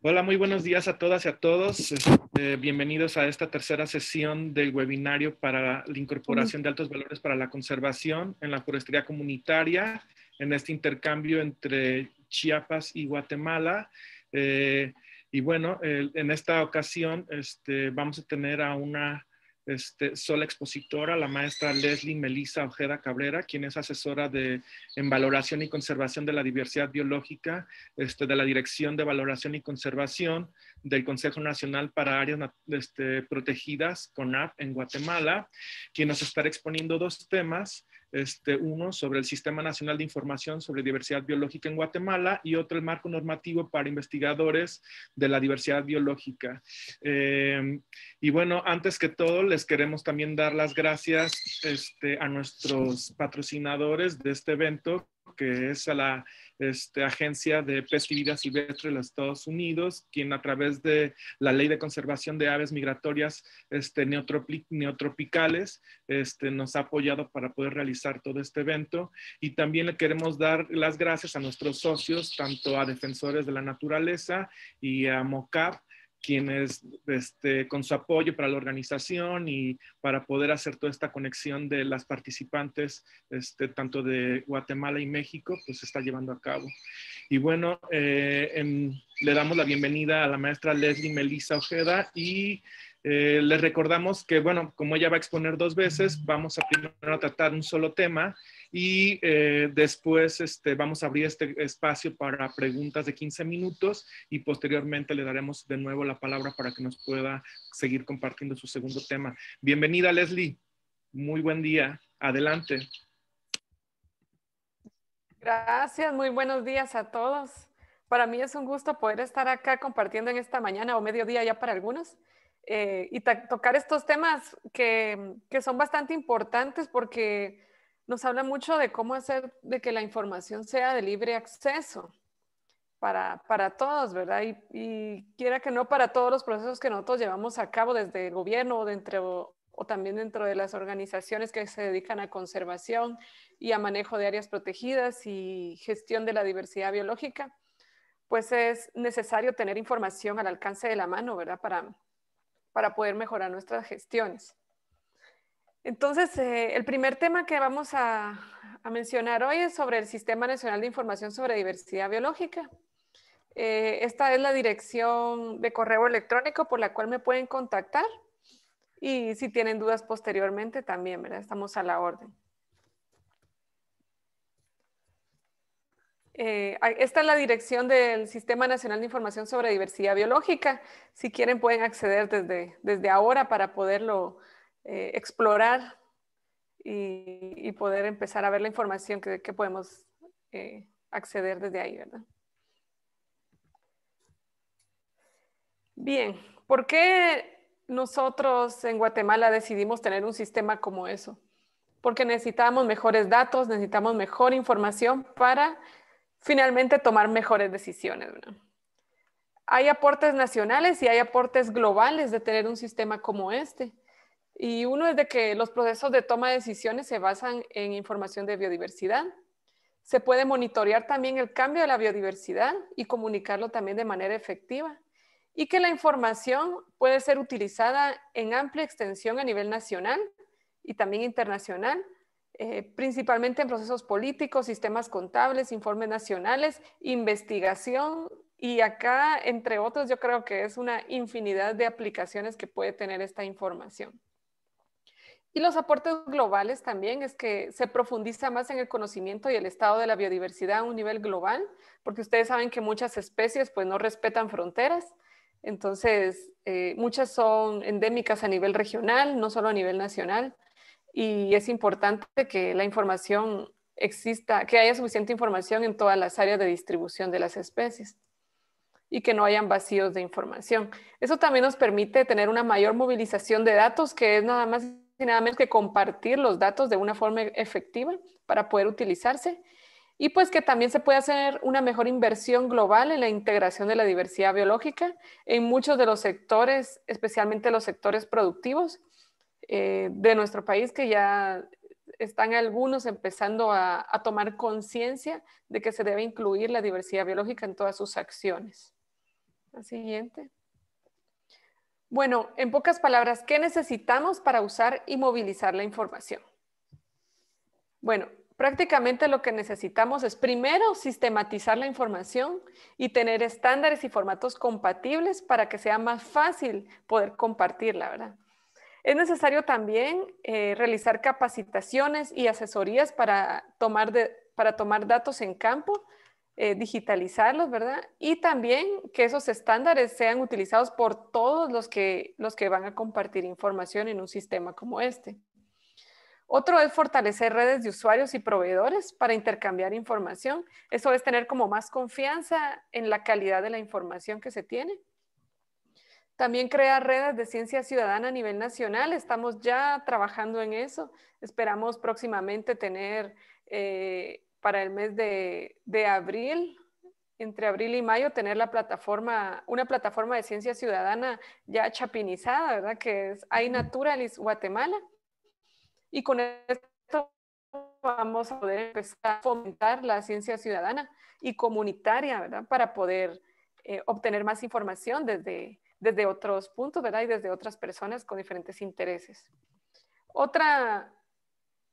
Hola, muy buenos días a todas y a todos. Este, bienvenidos a esta tercera sesión del webinario para la incorporación de altos valores para la conservación en la forestería comunitaria, en este intercambio entre Chiapas y Guatemala. Eh, y bueno, en esta ocasión este, vamos a tener a una este, sola expositora, la maestra Leslie Melissa Ojeda Cabrera, quien es asesora de, en valoración y conservación de la diversidad biológica este, de la Dirección de Valoración y Conservación del Consejo Nacional para Áreas este, Protegidas, CONAP, en Guatemala, quien nos estará exponiendo dos temas. Este, uno sobre el Sistema Nacional de Información sobre Diversidad Biológica en Guatemala y otro el marco normativo para investigadores de la diversidad biológica. Eh, y bueno, antes que todo, les queremos también dar las gracias este, a nuestros patrocinadores de este evento, que es a la este, agencia de pesca y vida silvestre de los Estados Unidos, quien a través de la ley de conservación de aves migratorias este, neotropicales este, nos ha apoyado para poder realizar todo este evento. Y también le queremos dar las gracias a nuestros socios, tanto a Defensores de la Naturaleza y a MOCAP quienes este, con su apoyo para la organización y para poder hacer toda esta conexión de las participantes, este, tanto de Guatemala y México, pues se está llevando a cabo. Y bueno, eh, le damos la bienvenida a la maestra Leslie Melissa Ojeda y eh, les recordamos que, bueno, como ella va a exponer dos veces, vamos a primero tratar un solo tema y eh, después este, vamos a abrir este espacio para preguntas de 15 minutos y posteriormente le daremos de nuevo la palabra para que nos pueda seguir compartiendo su segundo tema. Bienvenida Leslie, muy buen día, adelante. Gracias, muy buenos días a todos. Para mí es un gusto poder estar acá compartiendo en esta mañana o mediodía ya para algunos. Eh, y tocar estos temas que, que, son bastante importantes porque nos habla mucho de cómo hacer de que la información sea de libre acceso para, todos, ¿verdad? Y, quiera que no para todos los procesos que nosotros llevamos a cabo desde el gobierno o, dentro, o también dentro de las organizaciones que se dedican a conservación y a manejo de áreas protegidas y gestión de la diversidad biológica, pues es necesario tener información al alcance de la mano, ¿verdad? Para, para poder mejorar nuestras gestiones. Entonces, eh, el primer tema que vamos a, mencionar hoy es sobre el Sistema Nacional de Información sobre Diversidad Biológica. Eh, esta es la dirección de correo electrónico por la cual me pueden contactar y si tienen dudas posteriormente también, ¿verdad? Estamos a la orden. Eh, esta es la dirección del Sistema Nacional de Información sobre Diversidad Biológica. Si quieren pueden acceder desde ahora para poderlo eh, explorar y, poder empezar a ver la información que, podemos eh, acceder desde ahí, ¿verdad? Bien, ¿por qué nosotros en Guatemala decidimos tener un sistema como eso? Porque necesitamos mejores datos, necesitamos mejor información para finalmente tomar mejores decisiones. Hay aportes nacionales y hay aportes globales de tener un sistema como este. Y uno es de que los procesos de toma de decisiones se basan en información de biodiversidad. Se puede monitorear también el cambio de la biodiversidad y comunicarlo también de manera efectiva. Y que la información puede ser utilizada en amplia extensión a nivel nacional y también internacional, eh, principalmente en procesos políticos, sistemas contables, informes nacionales, investigación. Y acá, entre otros, yo creo que es una infinidad de aplicaciones que puede tener esta información. Y los aportes globales también es que se profundiza más en el conocimiento y el estado de la biodiversidad a un nivel global, porque ustedes saben que muchas especies pues no respetan fronteras, entonces eh, muchas son endémicas a nivel regional, no solo a nivel nacional, y es importante que la información exista, que haya suficiente información en todas las áreas de distribución de las especies y que no hayan vacíos de información. Eso también nos permite tener una mayor movilización de datos, que es nada más nada menos que compartir los datos de una forma efectiva para poder utilizarse y pues que también se puede hacer una mejor inversión global en la integración de la diversidad biológica en muchos de los sectores, especialmente los sectores productivos eh, de nuestro país, que ya están algunos empezando a, a tomar conciencia de que se debe incluir la diversidad biológica en todas sus acciones. La siguiente. Bueno, en pocas palabras, ¿qué necesitamos para usar y movilizar la información? Bueno, prácticamente lo que necesitamos es primero sistematizar la información y tener estándares y formatos compatibles para que sea más fácil poder compartirla, ¿verdad? Es necesario también eh, realizar capacitaciones y asesorías para tomar, para tomar datos en campo eh, digitalizarlos, ¿verdad? Y también que esos estándares sean utilizados por todos los que, los que van a compartir información en un sistema como este. Otro es fortalecer redes de usuarios y proveedores para intercambiar información. Eso es tener como más confianza en la calidad de la información que se tiene. También crear redes de ciencia ciudadana a nivel nacional. Estamos ya trabajando en eso. Esperamos próximamente tener eh, para el mes de, abril, entre abril y mayo, tener la plataforma, una plataforma de ciencia ciudadana ya chapinizada, ¿verdad? Que es iNaturalis Guatemala. Y con esto vamos a poder empezar a fomentar la ciencia ciudadana y comunitaria, ¿verdad? Para poder eh, obtener más información desde, desde otros puntos, ¿verdad? Y desde otras personas con diferentes intereses. Otra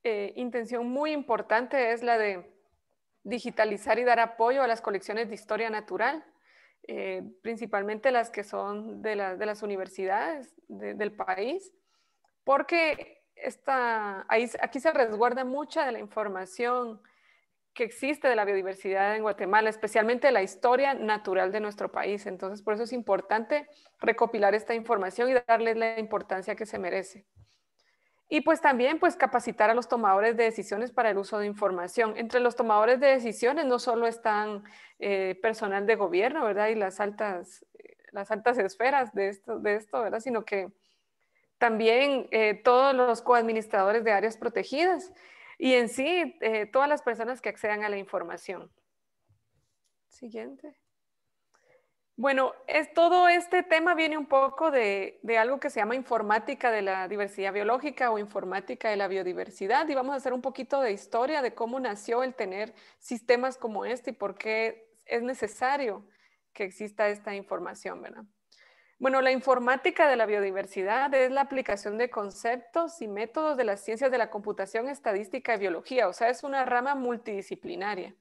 eh, intención muy importante es la de digitalizar y dar apoyo a las colecciones de historia natural, eh, principalmente las que son de, las universidades del país, porque esta, aquí se resguarda mucha de la información que existe de la biodiversidad en Guatemala, especialmente la historia natural de nuestro país. Entonces, por eso es importante recopilar esta información y darle la importancia que se merece. Y pues también pues capacitar a los tomadores de decisiones para el uso de información. Entre los tomadores de decisiones no solo están eh, personal de gobierno, ¿verdad? Y las altas, eh, las altas esferas de esto, de esto ¿verdad? Sino que también eh, todos los coadministradores de áreas protegidas y en sí todas las personas que accedan a la información. Siguiente. Bueno, todo este tema viene un poco de, algo que se llama informática de la diversidad biológica o informática de la biodiversidad y vamos a hacer un poquito de historia de cómo nació el tener sistemas como este y por qué es necesario que exista esta información, Bueno, la informática de la biodiversidad es la aplicación de conceptos y métodos de las ciencias de la computación, estadística y biología, o sea, es una rama multidisciplinaria.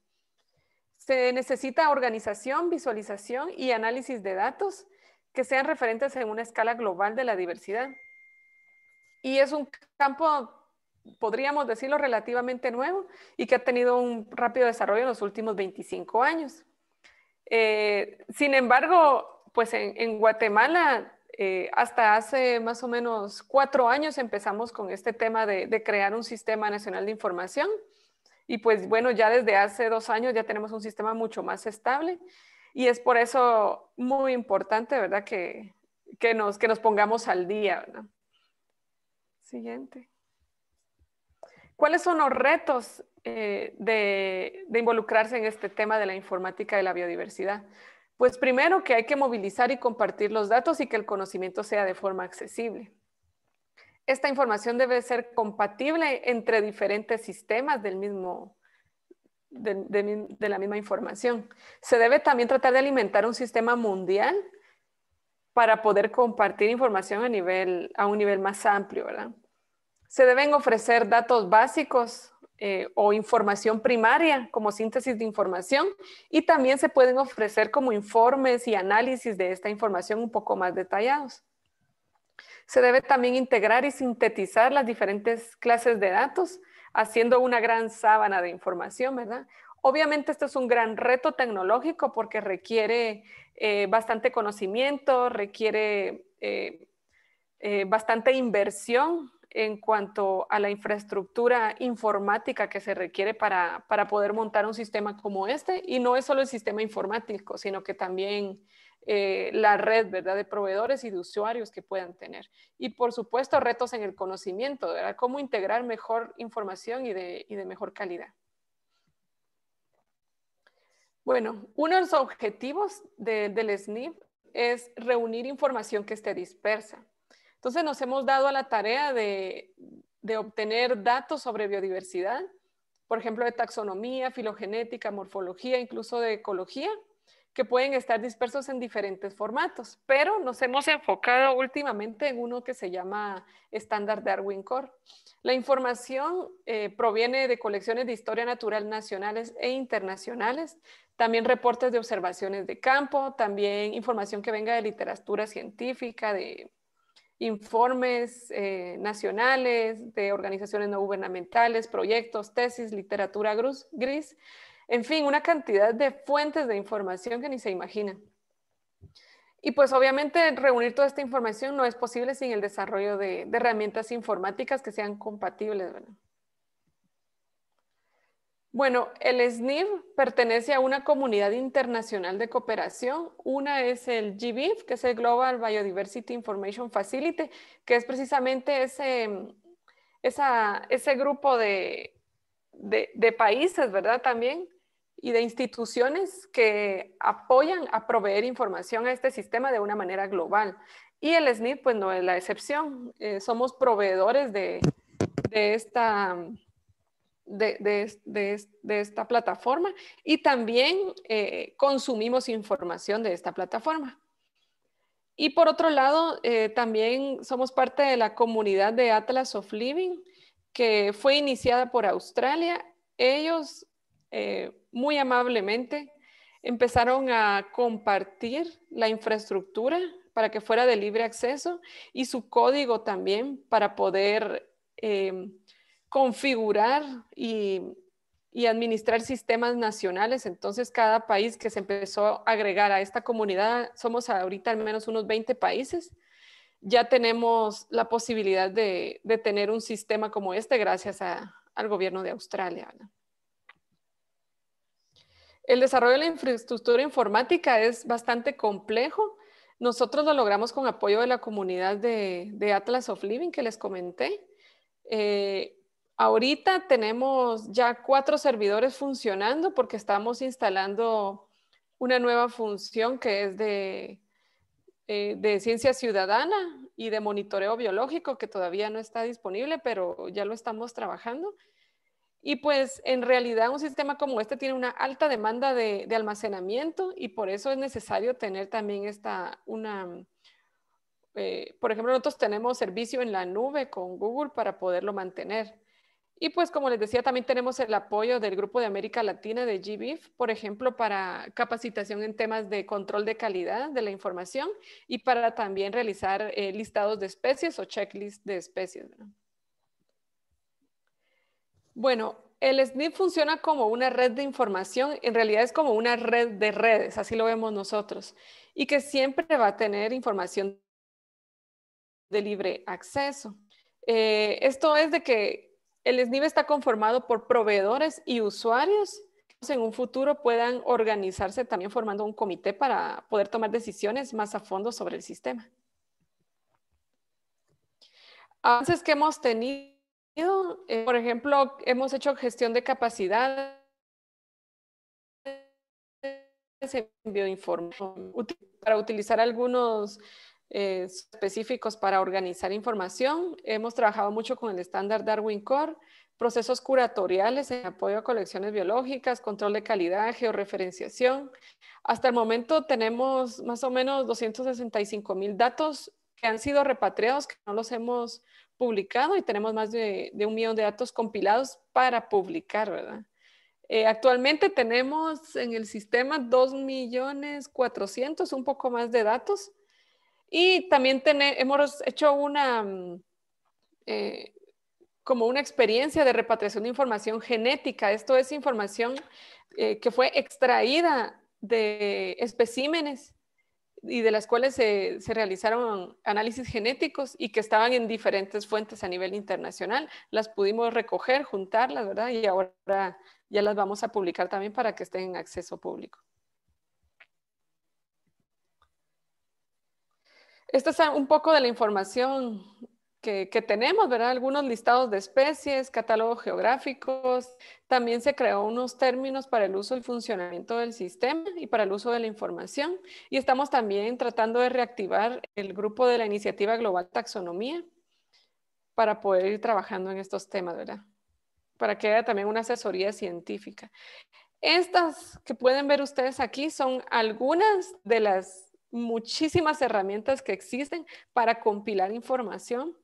Se necesita organización, visualización y análisis de datos que sean referentes en una escala global de la diversidad. Y es un campo, podríamos decirlo, relativamente nuevo y que ha tenido un rápido desarrollo en los últimos 25 años. Eh, sin embargo, pues en, Guatemala eh, hasta hace más o menos cuatro años empezamos con este tema de crear un sistema nacional de información y pues bueno, ya desde hace dos años ya tenemos un sistema mucho más estable y es por eso muy importante, ¿verdad? Que, que, nos, pongamos al día, Siguiente. ¿Cuáles son los retos eh, de, de involucrarse en este tema de la informática de la biodiversidad? Pues primero que hay que movilizar y compartir los datos y que el conocimiento sea de forma accesible esta información debe ser compatible entre diferentes sistemas de, la misma información. Se debe también tratar de alimentar un sistema mundial para poder compartir información a, a un nivel más amplio, Se deben ofrecer datos básicos eh, o información primaria como síntesis de información y también se pueden ofrecer como informes y análisis de esta información un poco más detallados se debe también integrar y sintetizar las diferentes clases de datos, haciendo una gran sábana de información, ¿verdad? Obviamente esto es un gran reto tecnológico porque requiere eh, bastante conocimiento, requiere eh, eh, bastante inversión en cuanto a la infraestructura informática que se requiere para, para, poder montar un sistema como este. Y no es solo el sistema informático, sino que también eh, la red ¿verdad? de proveedores y de usuarios que puedan tener. Y por supuesto, retos en el conocimiento, ¿verdad? cómo integrar mejor información y de, mejor calidad. Bueno, uno de los objetivos del SNIP es reunir información que esté dispersa. Entonces nos hemos dado a la tarea de obtener datos sobre biodiversidad, por ejemplo, de taxonomía, filogenética, morfología, incluso de ecología, que pueden estar dispersos en diferentes formatos, pero nos hemos enfocado últimamente en uno que se llama estándar Darwin Core. La información eh, proviene de colecciones de historia natural nacionales e internacionales, también reportes de observaciones de campo, también información que venga de literatura científica, de informes eh, nacionales, de organizaciones no gubernamentales, proyectos, tesis, literatura gris en fin, una cantidad de fuentes de información que ni se imaginan. Y pues obviamente reunir toda esta información no es posible sin el desarrollo de, herramientas informáticas que sean compatibles. ¿verdad? Bueno, el SNIF pertenece a una comunidad internacional de cooperación. Una es el GBIF, que es el Global Biodiversity Information Facility, que es precisamente ese, ese grupo de, de países, ¿verdad? También y de instituciones que apoyan a proveer información a este sistema de una manera global. Y el SNID, pues no es la excepción. Eh, somos proveedores de, de esta, de, de, esta plataforma y también eh, consumimos información de esta plataforma. Y por otro lado, eh, también somos parte de la comunidad de Atlas of Living, que fue iniciada por Australia. Ellos muy amablemente empezaron a compartir la infraestructura para que fuera de libre acceso y su código también para poder em, configurar y, administrar sistemas nacionales. Entonces, cada país que se empezó a agregar a esta comunidad, somos ahorita al menos unos 20 países, ya tenemos la posibilidad de, tener un sistema como este gracias al gobierno de Australia. El desarrollo de la infraestructura informática es bastante complejo. Nosotros lo logramos con apoyo de la comunidad de, Atlas of Living que les comenté. Eh, ahorita tenemos ya cuatro servidores funcionando porque estamos instalando una nueva función que es eh, de ciencia ciudadana y de monitoreo biológico que todavía no está disponible, pero ya lo estamos trabajando. Y pues en realidad un sistema como este tiene una alta demanda de, almacenamiento y por eso es necesario tener también esta, una, eh, por ejemplo, nosotros tenemos servicio en la nube con Google para poderlo mantener. Y pues como les decía, también tenemos el apoyo del Grupo de América Latina de GBIF, por ejemplo, para capacitación en temas de control de calidad de la información y para también realizar eh, listados de especies o checklist de especies. Bueno, el SNIP funciona como una red de información, en realidad es como una red de redes, así lo vemos nosotros, y que siempre va a tener información de libre acceso. Eh, esto es de que el SNIP está conformado por proveedores y usuarios que en un futuro puedan organizarse también formando un comité para poder tomar decisiones más a fondo sobre el sistema. Avances que hemos tenido eh, por ejemplo, hemos hecho gestión de capacidad en para utilizar algunos eh, específicos para organizar información. Hemos trabajado mucho con el estándar Darwin Core, procesos curatoriales en apoyo a colecciones biológicas, control de calidad, georreferenciación. Hasta el momento tenemos más o menos 265 mil datos que han sido repatriados, que no los hemos y tenemos más de, un millón de datos compilados para publicar, ¿verdad? Eh, actualmente tenemos en el sistema 2.400.000, un poco más de datos. Y también hemos hecho una, mm, eh, como una experiencia de repatriación de información genética. Esto es información eh, que fue extraída de especímenes y de las cuales se, realizaron análisis genéticos y que estaban en diferentes fuentes a nivel internacional. Las pudimos recoger, juntarlas, ¿verdad? Y ahora ya las vamos a publicar también para que estén en acceso público. Esta es un poco de la información que, tenemos, ¿verdad? Algunos listados de especies, catálogos geográficos. También se creó unos términos para el uso y funcionamiento del sistema y para el uso de la información. Y estamos también tratando de reactivar el grupo de la iniciativa global taxonomía para poder ir trabajando en estos temas, ¿verdad? Para que haya también una asesoría científica. Estas que pueden ver ustedes aquí son algunas de las muchísimas herramientas que existen para compilar información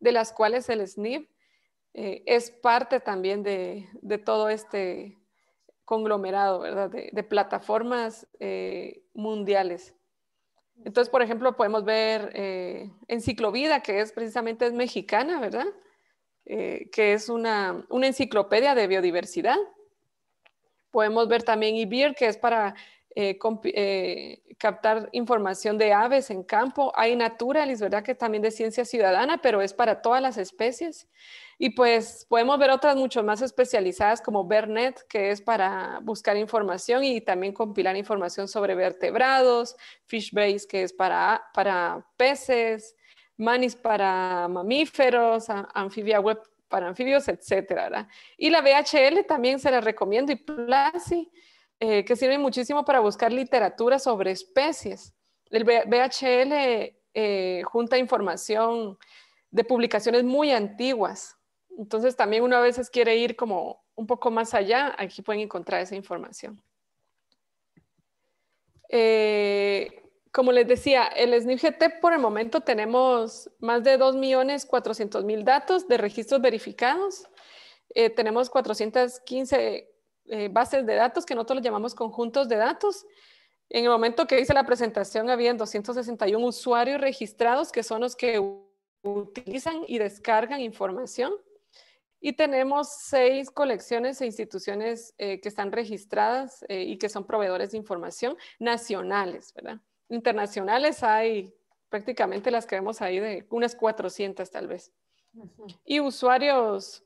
de las cuales el SNIP eh, es parte también de, todo este conglomerado, ¿verdad? De, plataformas eh, mundiales. Entonces, por ejemplo, podemos ver eh, Enciclovida, que es precisamente mexicana, ¿verdad? que es una, una enciclopedia de biodiversidad. Podemos ver también IBIR, que es para eh, eh, captar información de aves en campo. Hay Naturalis, ¿verdad? Que también de ciencia ciudadana, pero es para todas las especies. Y pues podemos ver otras mucho más especializadas como Bernet, que es para buscar información y también compilar información sobre vertebrados, Fishbase, que es para, peces, Manis para mamíferos, anfibia Web para anfibios, etcétera. Y la BHL también se la recomiendo y Plasi eh, que sirve muchísimo para buscar literatura sobre especies. El BHL eh, junta información de publicaciones muy antiguas. Entonces también uno a veces quiere ir como un poco más allá, aquí pueden encontrar esa información. Eh, como les decía, el SNIPGT por el momento tenemos más de 2.400.000 datos de registros verificados. tenemos 415 eh, bases de datos que nosotros los llamamos conjuntos de datos. En el momento que hice la presentación, habían 261 usuarios registrados que son los que utilizan y descargan información. Y tenemos seis colecciones e instituciones eh, que están registradas eh, y que son proveedores de información nacionales, ¿verdad? Internacionales hay prácticamente las que vemos ahí de unas 400 tal vez. Y usuarios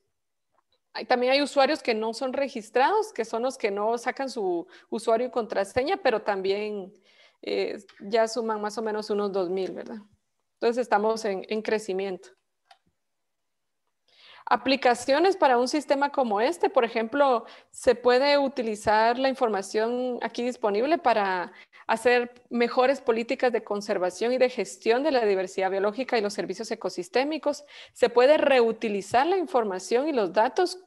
también hay usuarios que no son registrados, que son los que no sacan su usuario y contraseña, pero también eh, ya suman más o menos unos 2.000, ¿verdad? Entonces estamos en crecimiento. Aplicaciones para un sistema como este, por ejemplo, se puede utilizar la información aquí disponible para hacer mejores políticas de conservación y de gestión de la diversidad biológica y los servicios ecosistémicos. Se puede reutilizar la información y los datos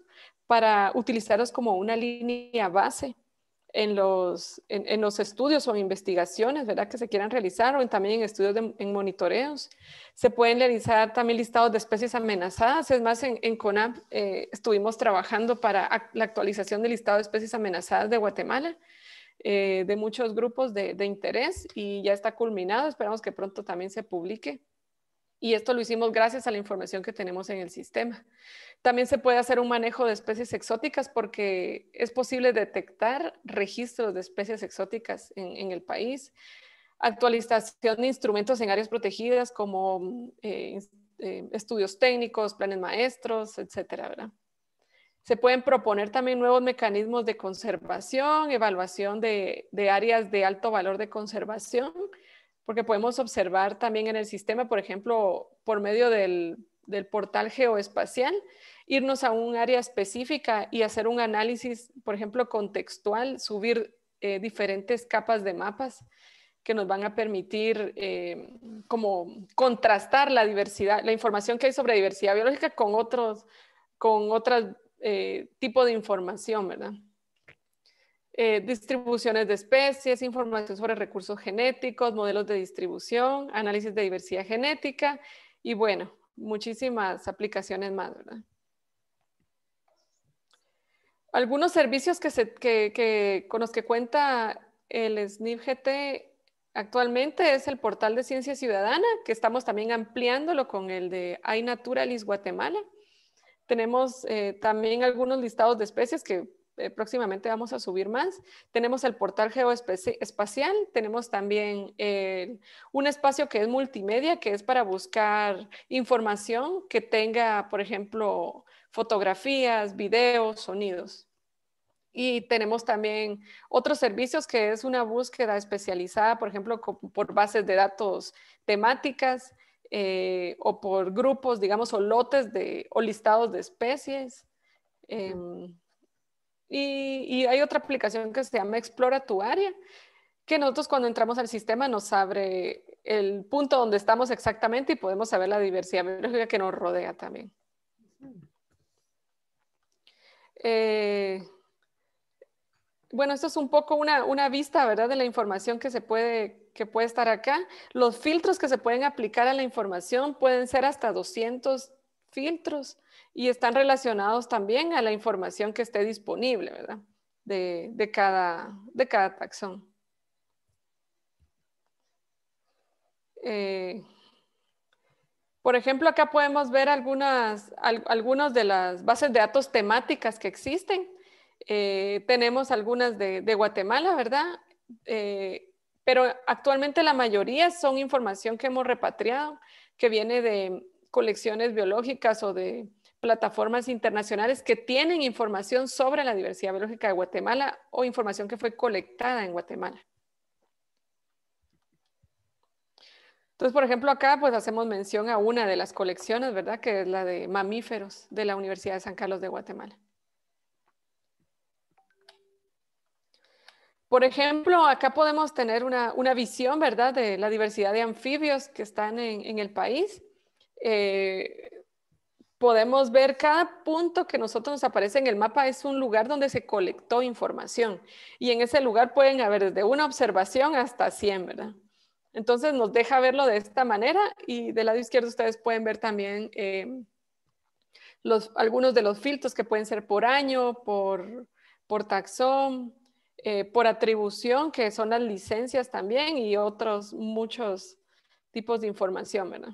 para utilizarlos como una línea base en los, estudios o investigaciones ¿verdad? que se quieran realizar o también en estudios de, en monitoreos. Se pueden realizar también listados de especies amenazadas. Es más, en, en CONAP eh, estuvimos trabajando para la actualización del listado de especies amenazadas de Guatemala eh, de muchos grupos de, interés y ya está culminado. Esperamos que pronto también se publique. Y esto lo hicimos gracias a la información que tenemos en el sistema. También se puede hacer un manejo de especies exóticas porque es posible detectar registros de especies exóticas en, el país. Actualización de instrumentos en áreas protegidas como mm, eh, eh, estudios técnicos, planes maestros, etcétera, ¿verdad? Se pueden proponer también nuevos mecanismos de conservación, evaluación de, áreas de alto valor de conservación, porque podemos observar también en el sistema, por ejemplo, por medio del, portal geoespacial, irnos a un área específica y hacer un análisis, por ejemplo, contextual, subir eh, diferentes capas de mapas que nos van a permitir eh, como contrastar la diversidad, la información que hay sobre diversidad biológica con, otros, con otras eh, tipo de información, ¿verdad? Eh, distribuciones de especies, información sobre recursos genéticos, modelos de distribución, análisis de diversidad genética y bueno, muchísimas aplicaciones más, ¿verdad? Algunos servicios que, con los que cuenta el SnipGT actualmente es el portal de ciencia ciudadana, que estamos también ampliándolo con el de iNaturalis Guatemala. Tenemos eh, también algunos listados de especies que eh, próximamente vamos a subir más. Tenemos el portal geoespacial, tenemos también un espacio que es multimedia, que es para buscar información que tenga, por ejemplo, fotografías, videos, sonidos. Y tenemos también otros servicios que es una búsqueda especializada, por ejemplo, por bases de datos temáticas, eh, o por grupos, digamos, o lotes de, o listados de especies. Em, y, hay otra aplicación que se llama Explora tu área, que nosotros cuando entramos al sistema nos abre el punto donde estamos exactamente y podemos saber la diversidad biológica que nos rodea también. Eh, bueno, esto es un poco una, una vista, ¿verdad?, de la información que se puede que puede estar acá. Los filtros que se pueden aplicar a la información pueden ser hasta 200 filtros y están relacionados también a la información que esté disponible, ¿verdad? De, cada, de cada taxón. Eh, por ejemplo, acá podemos ver algunas, algunas de las bases de datos temáticas que existen. Eh, tenemos algunas de, Guatemala, ¿verdad? Eh, pero actualmente la mayoría son información que hemos repatriado, que viene de colecciones biológicas o de plataformas internacionales que tienen información sobre la diversidad biológica de Guatemala o información que fue colectada en Guatemala. Entonces, por ejemplo, acá pues hacemos mención a una de las colecciones, ¿verdad? Que es la de mamíferos de la Universidad de San Carlos de Guatemala. Por ejemplo, acá podemos tener una, visión, ¿verdad?, de la diversidad de anfibios que están en, el país. Eh, podemos ver cada punto que nosotros nos aparece en el mapa es un lugar donde se colectó información y en ese lugar pueden haber desde una observación hasta 100, Entonces nos deja verlo de esta manera y del lado izquierdo ustedes pueden ver también eh, los, algunos de los filtros que pueden ser por año, por, por taxón, eh, por atribución, que son las licencias también y otros muchos tipos de información, ¿verdad?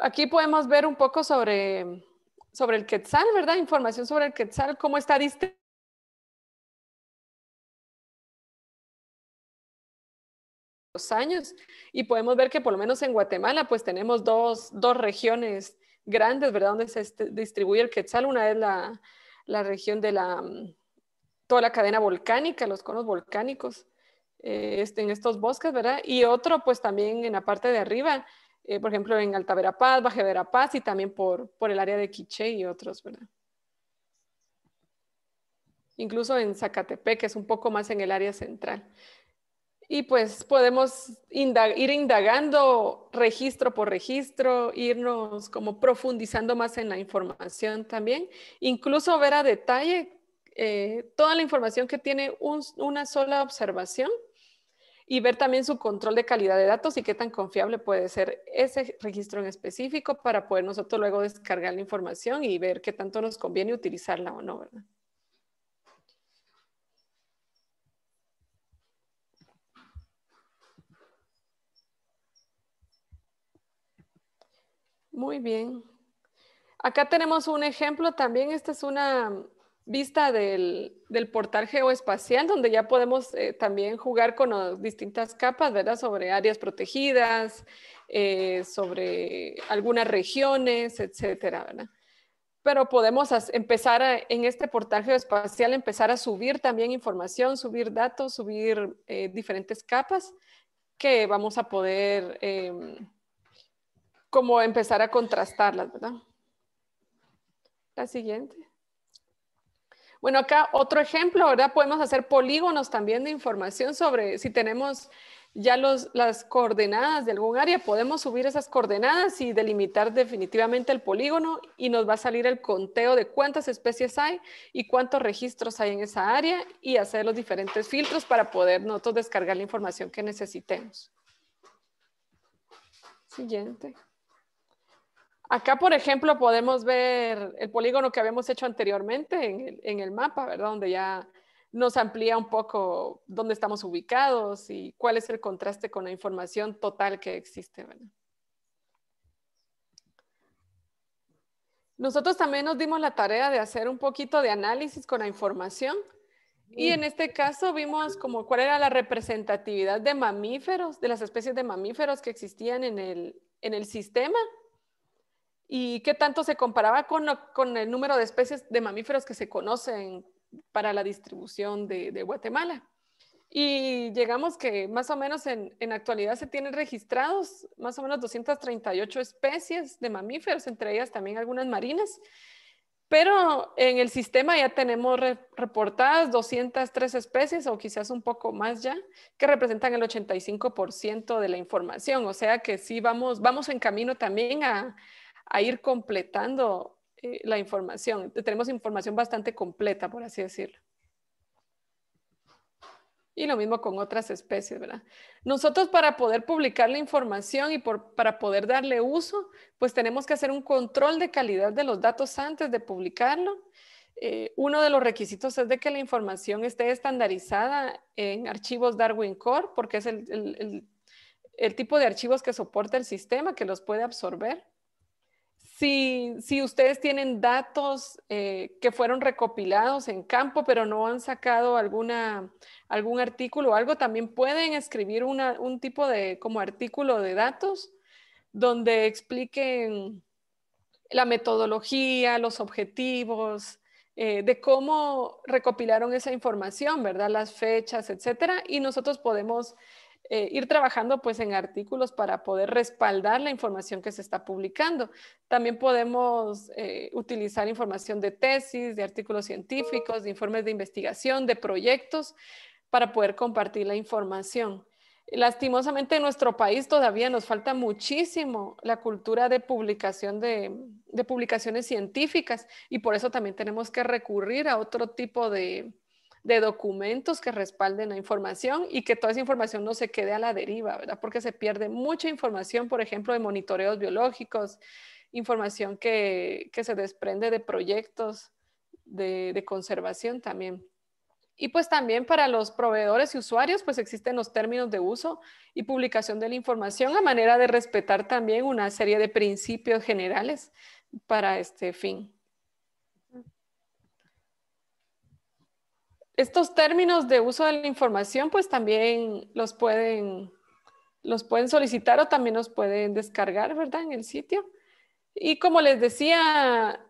Aquí podemos ver un poco sobre, el Quetzal, ¿verdad? Información sobre el Quetzal, cómo está distribuido. años y podemos ver que por lo menos en Guatemala pues tenemos dos, dos regiones grandes, ¿verdad? Donde se distribuye el quetzal. Una es la, la región de la, mm, toda la cadena volcánica, los conos volcánicos eh, este, en estos bosques, ¿verdad? Y otro, pues también en la parte de arriba, eh, por ejemplo, en Alta Verapaz, Baja Verapaz y también por, por el área de Quiché y otros, ¿verdad? Incluso en Zacatepec, que es un poco más en el área central y pues podemos ir indagando registro por registro, irnos como profundizando más en la información también, incluso ver a detalle eh, toda la información que tiene una sola observación y ver también su control de calidad de datos y qué tan confiable puede ser ese registro en específico para poder nosotros luego descargar la información y ver qué tanto nos conviene utilizarla o no, ¿verdad? Muy bien. Acá tenemos un ejemplo también. Esta es una vista del, del portal geoespacial, donde ya podemos eh, también jugar con las distintas capas, ¿verdad? Sobre áreas protegidas, eh, sobre algunas regiones, etcétera, ¿verdad? Pero podemos empezar en este portal geoespacial, empezar a subir también información, subir datos, subir eh, diferentes capas que vamos a poder em, como empezar a contrastarlas, ¿verdad? La siguiente. Bueno, acá otro ejemplo, ¿verdad? Podemos hacer polígonos también de información sobre si tenemos ya las coordenadas de algún área, podemos subir esas coordenadas y delimitar definitivamente el polígono y nos va a salir el conteo de cuántas especies hay y cuántos registros hay en esa área y hacer los diferentes filtros para poder nosotros descargar la información que necesitemos. Siguiente. Acá, por ejemplo, podemos ver el polígono que habíamos hecho anteriormente en el, mapa, ¿verdad? Donde ya nos amplía un poco dónde estamos ubicados y cuál es el contraste con la información total que existe, Nosotros también nos dimos la tarea de hacer un poquito de análisis con la información y en este caso vimos como cuál era la representatividad de mamíferos, de las especies de mamíferos que existían en el, en el sistema y qué tanto se comparaba con, con el número de especies de mamíferos que se conocen para la distribución de, Guatemala. Y llegamos que más o menos en, en, actualidad se tienen registrados más o menos 238 especies de mamíferos, entre ellas también algunas marinas, pero en el sistema ya tenemos reportadas 203 especies o quizás un poco más ya, que representan el 85% de la información, o sea que sí vamos, vamos en camino también a, a ir completando eh, la información. Tenemos información bastante completa, por así decirlo. Y lo mismo con otras especies, ¿verdad? Nosotros para poder publicar la información y para poder darle uso, pues tenemos que hacer un control de calidad de los datos antes de publicarlo. Eh, uno de los requisitos es de que la información esté estandarizada en archivos Darwin Core, porque es el tipo de archivos que soporta el sistema, que los puede absorber si, ustedes tienen datos eh, que fueron recopilados en campo, pero no han sacado alguna, algún artículo o algo, también pueden escribir un tipo de como artículo de datos donde expliquen la metodología, los objetivos, eh, de cómo recopilaron esa información, ¿verdad? Las fechas, etcétera. Y nosotros podemos eh, ir trabajando pues en artículos para poder respaldar la información que se está publicando. También podemos eh, utilizar información de tesis, de artículos científicos, de informes de investigación, de proyectos, para poder compartir la información. Lastimosamente en nuestro país todavía nos falta muchísimo la cultura de publicación de publicaciones científicas y por eso también tenemos que recurrir a otro tipo de, de documentos que respalden la información y que toda esa información no se quede a la deriva, ¿verdad? Porque se pierde mucha información, por ejemplo, de monitoreos biológicos, información que, se desprende de proyectos de conservación también. Y pues también para los proveedores y usuarios, pues existen los términos de uso y publicación de la información a manera de respetar también una serie de principios generales para este fin. estos términos de uso de la información, pues también los pueden, los pueden solicitar o también los pueden descargar, ¿verdad? En el sitio. Y como les decía,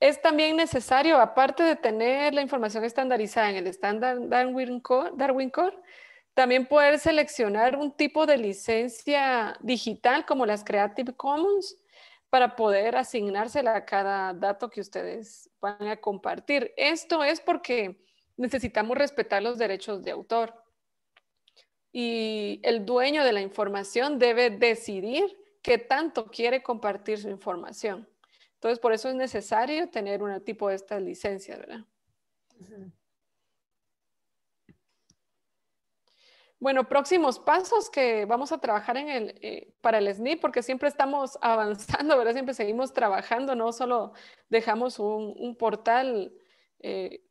es también necesario, aparte de tener la información estandarizada en el estándar Darwin Core, Darwin Core, también poder seleccionar un tipo de licencia digital como las Creative Commons para poder asignársela a cada dato que ustedes van a compartir. Esto es porque necesitamos respetar los derechos de autor. Y el dueño de la información debe decidir qué tanto quiere compartir su información. Entonces, por eso es necesario tener un tipo de estas licencias, ¿verdad? Bueno, próximos pasos que vamos a trabajar en el, eh, para el SNI, porque siempre estamos avanzando, ¿verdad? Siempre seguimos trabajando, no solo dejamos un, portal eh,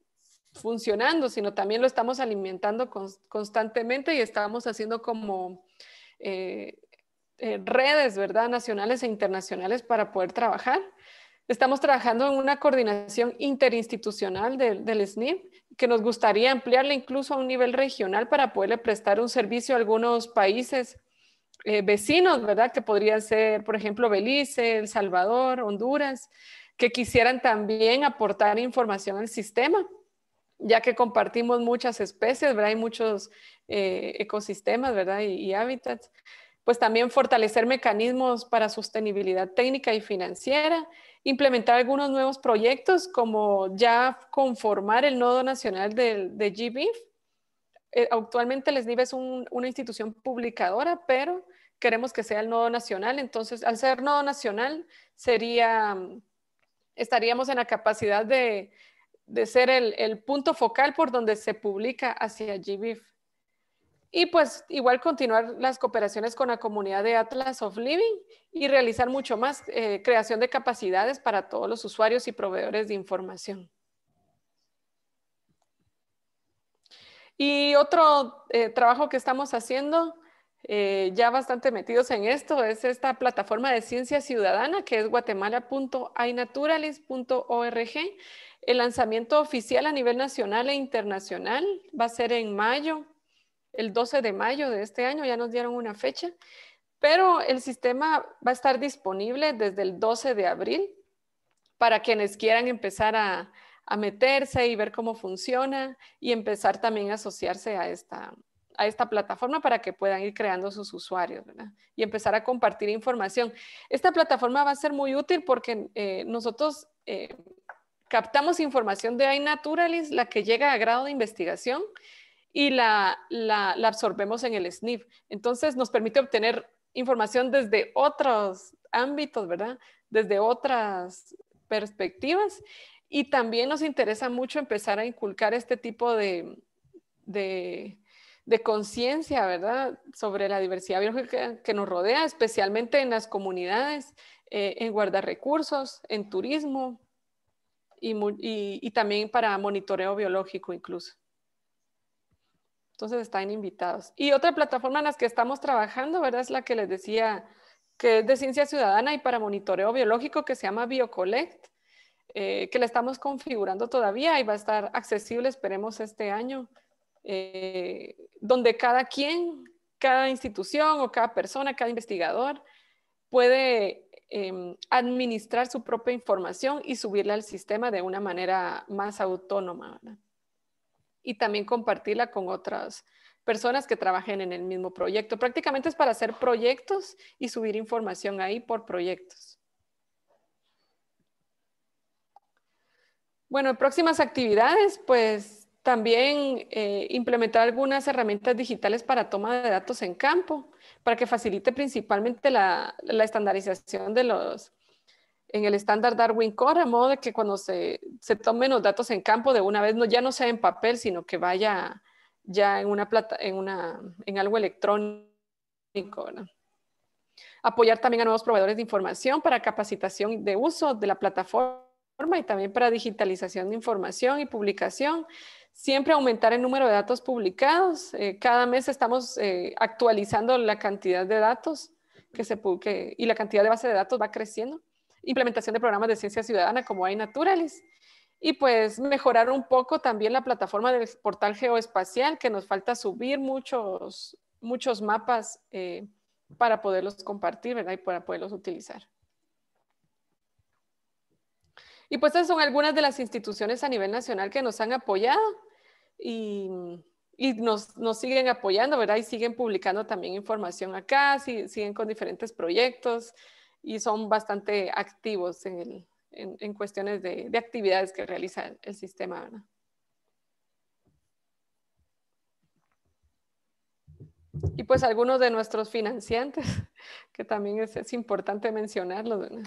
funcionando, sino también lo estamos alimentando constantemente y estamos haciendo como eh, eh, redes, ¿verdad? Nacionales e internacionales para poder trabajar. Estamos trabajando en una coordinación interinstitucional del SNIP que nos gustaría ampliarla incluso a un nivel regional para poderle prestar un servicio a algunos países eh, vecinos, ¿verdad? Que podrían ser, por ejemplo, Belice, El Salvador, Honduras, que quisieran también aportar información al sistema ya que compartimos muchas especies, ¿verdad? Hay muchos eh, ecosistemas, ¿verdad? Y, hábitats. Pues también fortalecer mecanismos para sostenibilidad técnica y financiera, implementar algunos nuevos proyectos como ya conformar el nodo nacional de, GBIF. Eh, actualmente el SNIB es una institución publicadora, pero queremos que sea el nodo nacional. Entonces, al ser nodo nacional, estaríamos en la capacidad de de ser el, punto focal por donde se publica hacia GBIF. Y pues igual continuar las cooperaciones con la comunidad de Atlas of Living y realizar mucho más eh, creación de capacidades para todos los usuarios y proveedores de información. Y otro eh, trabajo que estamos haciendo, eh, ya bastante metidos en esto, es esta plataforma de ciencia ciudadana que es guatemala.inaturalis.org el lanzamiento oficial a nivel nacional e internacional va a ser en mayo, el 12 de mayo de este año, ya nos dieron una fecha, pero el sistema va a estar disponible desde el 12 de abril para quienes quieran empezar a, meterse y ver cómo funciona y empezar también a asociarse a esta, a esta plataforma para que puedan ir creando sus usuarios y empezar a compartir información. Esta plataforma va a ser muy útil porque eh, nosotros eh, captamos información de iNaturalis, la que llega a grado de investigación y la, absorbemos en el SNIP. Entonces nos permite obtener información desde otros ámbitos, ¿verdad? Desde otras perspectivas. Y también nos interesa mucho empezar a inculcar este tipo de, de, conciencia, ¿verdad? Sobre la diversidad biológica que nos rodea, especialmente en las comunidades, eh, en guardar recursos, en turismo, y, también para monitoreo biológico incluso. Entonces están invitados. Y otra plataforma en la que estamos trabajando, ¿verdad? Es la que les decía, que es de ciencia ciudadana y para monitoreo biológico, que se llama BioCollect, eh, que la estamos configurando todavía y va a estar accesible, esperemos, este año, eh, donde cada quien, cada institución o cada persona, cada investigador puede Em, administrar su propia información y subirla al sistema de una manera más autónoma. Y también compartirla con otras personas que trabajen en el mismo proyecto. Prácticamente es para hacer proyectos y subir información ahí por proyectos. Bueno, próximas actividades, pues también eh, implementar algunas herramientas digitales para toma de datos en campo, para que facilite principalmente la, estandarización de los, en el estándar Darwin Core, a modo de que cuando se, tomen los datos en campo de una vez, no, ya no sea en papel, sino que vaya ya en, una en, algo electrónico. Apoyar también a nuevos proveedores de información para capacitación de uso de la plataforma y también para digitalización de información y publicación siempre aumentar el número de datos publicados. Eh, cada mes estamos eh, actualizando la cantidad de datos que se y la cantidad de base de datos va creciendo. Implementación de programas de ciencia ciudadana como hay iNaturalis. Y pues mejorar un poco también la plataforma del portal geoespacial, que nos falta subir muchos, muchos mapas eh, para poderlos compartir y para poderlos utilizar. Y pues esas son algunas de las instituciones a nivel nacional que nos han apoyado y, nos, siguen apoyando, ¿verdad? Y siguen publicando también información acá, siguen con diferentes proyectos y son bastante activos en, cuestiones de, actividades que realiza el, sistema, ¿verdad? Y pues algunos de nuestros financiantes, que también es, importante mencionarlo. ¿verdad?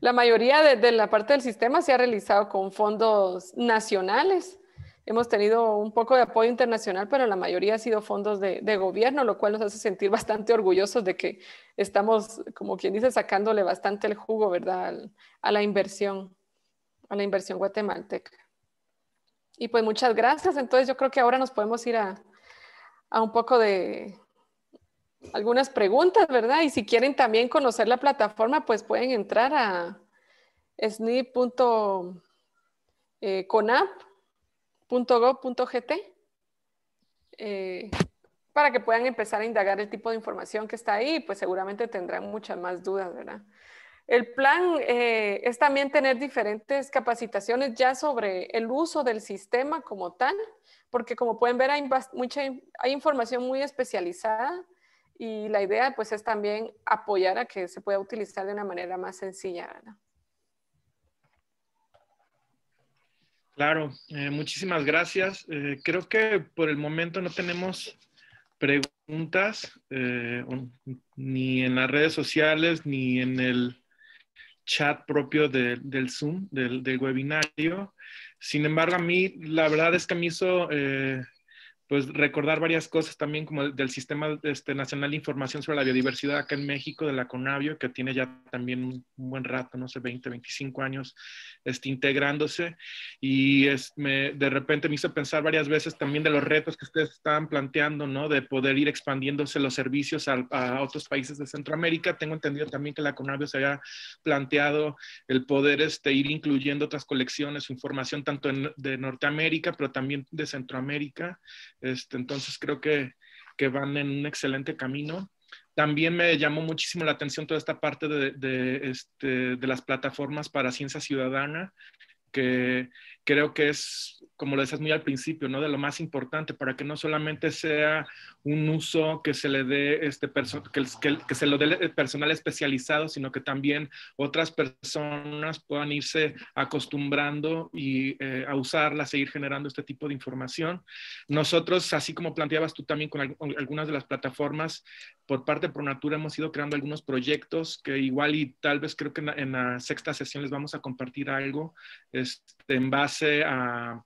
La mayoría de, la parte del sistema se ha realizado con fondos nacionales. Hemos tenido un poco de apoyo internacional, pero la mayoría ha sido fondos de, gobierno, lo cual nos hace sentir bastante orgullosos de que estamos, como quien dice, sacándole bastante el jugo, ¿verdad?, a la inversión, a la inversión guatemalteca. Y pues muchas gracias. Entonces yo creo que ahora nos podemos ir a un poco de, algunas preguntas, ¿verdad? Y si quieren también conocer la plataforma, pues pueden entrar a snip.conap.gov.gt eh, eh, para que puedan empezar a indagar el tipo de información que está ahí, pues seguramente tendrán muchas más dudas, ¿verdad? El plan eh, es también tener diferentes capacitaciones ya sobre el uso del sistema como tal, porque como pueden ver hay, mucha, hay información muy especializada y la idea pues es también apoyar a que se pueda utilizar de una manera más sencilla. Claro, eh, muchísimas gracias. Eh, creo que por el momento no tenemos preguntas eh, ni en las redes sociales ni en el chat propio del Zoom, del, webinario. Sin embargo, a mí, la verdad es que me hizo pues recordar varias cosas también como del Sistema este, Nacional de Información sobre la Biodiversidad acá en México, de la Conavio, que tiene ya también un buen rato, no sé, 20, 25 años este, integrándose. Y es, de repente me hizo pensar varias veces también de los retos que ustedes estaban planteando, ¿no? De poder ir expandiéndose los servicios a, otros países de Centroamérica. Tengo entendido también que la CONABIO se haya planteado el poder este, ir incluyendo otras colecciones, información tanto de Norteamérica, pero también de Centroamérica este, entonces creo que, van en un excelente camino. También me llamó muchísimo la atención toda esta parte de, de este, las plataformas para ciencia ciudadana, que creo que es, como lo decías muy al principio, ¿no? De lo más importante, para que no solamente sea un uso que se le dé, este que, que, se lo dé personal especializado, sino que también otras personas puedan irse acostumbrando y eh, a usarla, seguir generando este tipo de información. Nosotros, así como planteabas tú también con, algunas de las plataformas, por parte de Pronatura hemos ido creando algunos proyectos que igual y tal vez creo que en la, en la sexta sesión les vamos a compartir algo este, en base Gracias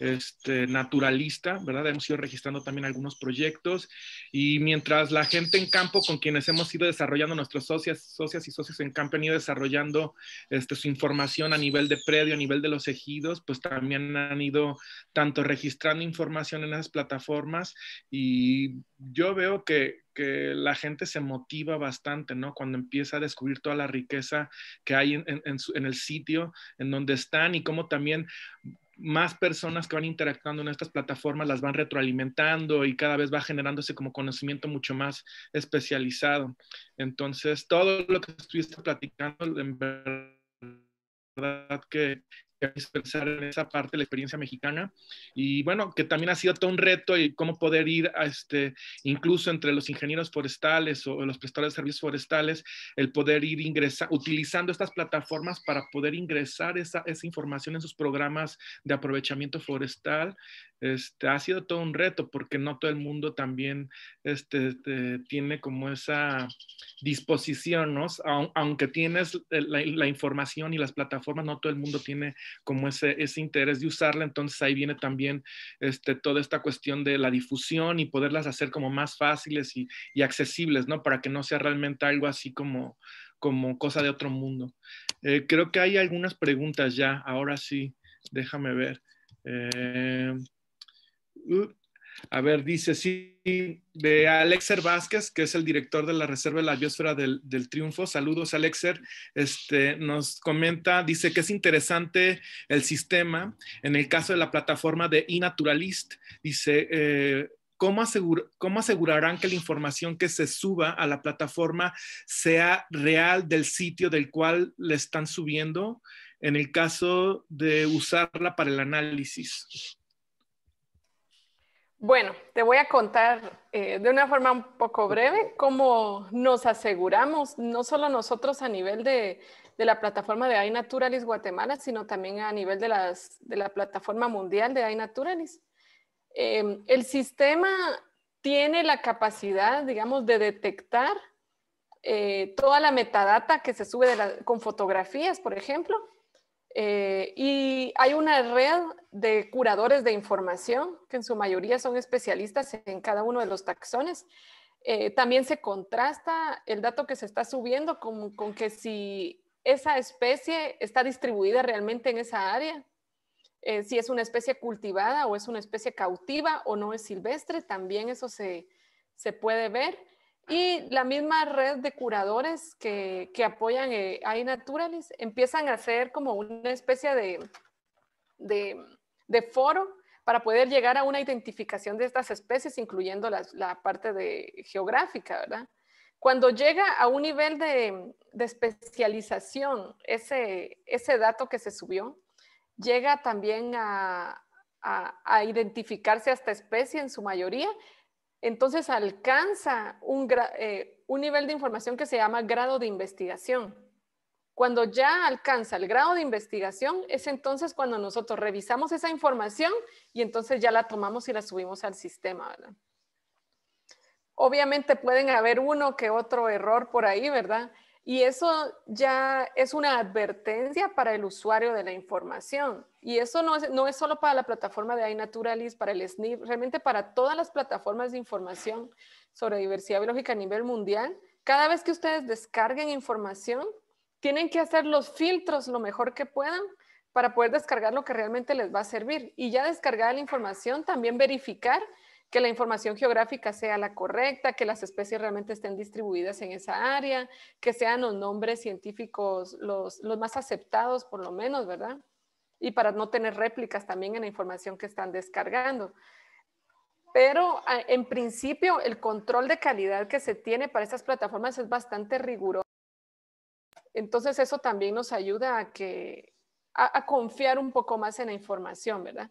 este, naturalista, ¿verdad? Hemos ido registrando también algunos proyectos y mientras la gente en campo con quienes hemos ido desarrollando, nuestros socias, socias y socios en campo han ido desarrollando este, su información a nivel de predio, a nivel de los ejidos, pues también han ido tanto registrando información en esas plataformas y yo veo que, la gente se motiva bastante, ¿no? Cuando empieza a descubrir toda la riqueza que hay en, en el sitio en donde están y cómo también más personas que van interactuando en estas plataformas las van retroalimentando y cada vez va generándose como conocimiento mucho más especializado. Entonces, todo lo que estuviste platicando, en verdad que pensar en esa parte de la experiencia mexicana y bueno, que también ha sido todo un reto y cómo poder ir a este, incluso entre los ingenieros forestales o los prestadores de servicios forestales, el poder ir ingresa, utilizando estas plataformas para poder ingresar esa, esa información en sus programas de aprovechamiento forestal este, ha sido todo un reto porque no todo el mundo también este, este tiene como esa disposición, ¿no? Aunque tienes la, información y las plataformas, no todo el mundo tiene como ese, interés de usarla, entonces ahí viene también este, toda esta cuestión de la difusión y poderlas hacer como más fáciles y, accesibles, ¿no? Para que no sea realmente algo así como como cosa de otro mundo. Eh, creo que hay algunas preguntas ya, ahora sí, déjame ver. Eh, a ver, dice, sí, de Alexer Vázquez, que es el director de la Reserva de la Biosfera del, Triunfo. Saludos, Alexer. Este, nos comenta, dice que es interesante el sistema. En el caso de la plataforma de iNaturalist, dice, eh, ¿cómo, ¿cómo asegurarán que la información que se suba a la plataforma sea real del sitio del cual le están subiendo? En el caso de usarla para el análisis. Bueno, te voy a contar eh, de una forma un poco breve cómo nos aseguramos, no solo nosotros a nivel de, la plataforma de iNaturalis Guatemala, sino también a nivel de, la plataforma mundial de iNaturalis. Em, el sistema tiene la capacidad, digamos, de detectar eh, toda la metadata que se sube con fotografías, por ejemplo, eh, y hay una red de curadores de información, que en su mayoría son especialistas en cada uno de los taxones. Eh, también se contrasta el dato que se está subiendo con, que si esa especie está distribuida realmente en esa área, eh, si es una especie cultivada o es una especie cautiva o no es silvestre, también eso se puede ver. Y la misma red de curadores que, que apoyan eh, a iNaturalis empiezan a hacer como una especie de, de, foro para poder llegar a una identificación de estas especies, incluyendo la parte de geográfica, ¿verdad? Cuando llega a un nivel de, de especialización, ese, ese dato que se subió, llega también a, a, a identificarse especie en su mayoría entonces alcanza eh, un, nivel de información que se llama grado de investigación. Cuando ya alcanza el grado de investigación, es entonces cuando nosotros revisamos esa información y entonces ya la tomamos y la subimos al sistema, Obviamente pueden haber uno que otro error por ahí, ¿verdad? Y eso ya es una advertencia para el usuario de la información. Y eso no es, no solo para la plataforma de iNaturalist, para el SNIP, realmente para todas las plataformas de información sobre diversidad biológica a nivel mundial. Cada vez que ustedes descarguen información, tienen que hacer los filtros lo mejor que puedan para poder descargar lo que realmente les va a servir. Y ya descargada la información, también verificar que la información geográfica sea la correcta, que las especies realmente estén distribuidas en esa área, que sean los nombres científicos los, más aceptados por lo menos, ¿verdad? Y para no tener réplicas también en la información que están descargando. Pero en principio el control de calidad que se tiene para estas plataformas es bastante riguroso. Entonces eso también nos ayuda que a, a confiar un poco más en la información, ¿verdad?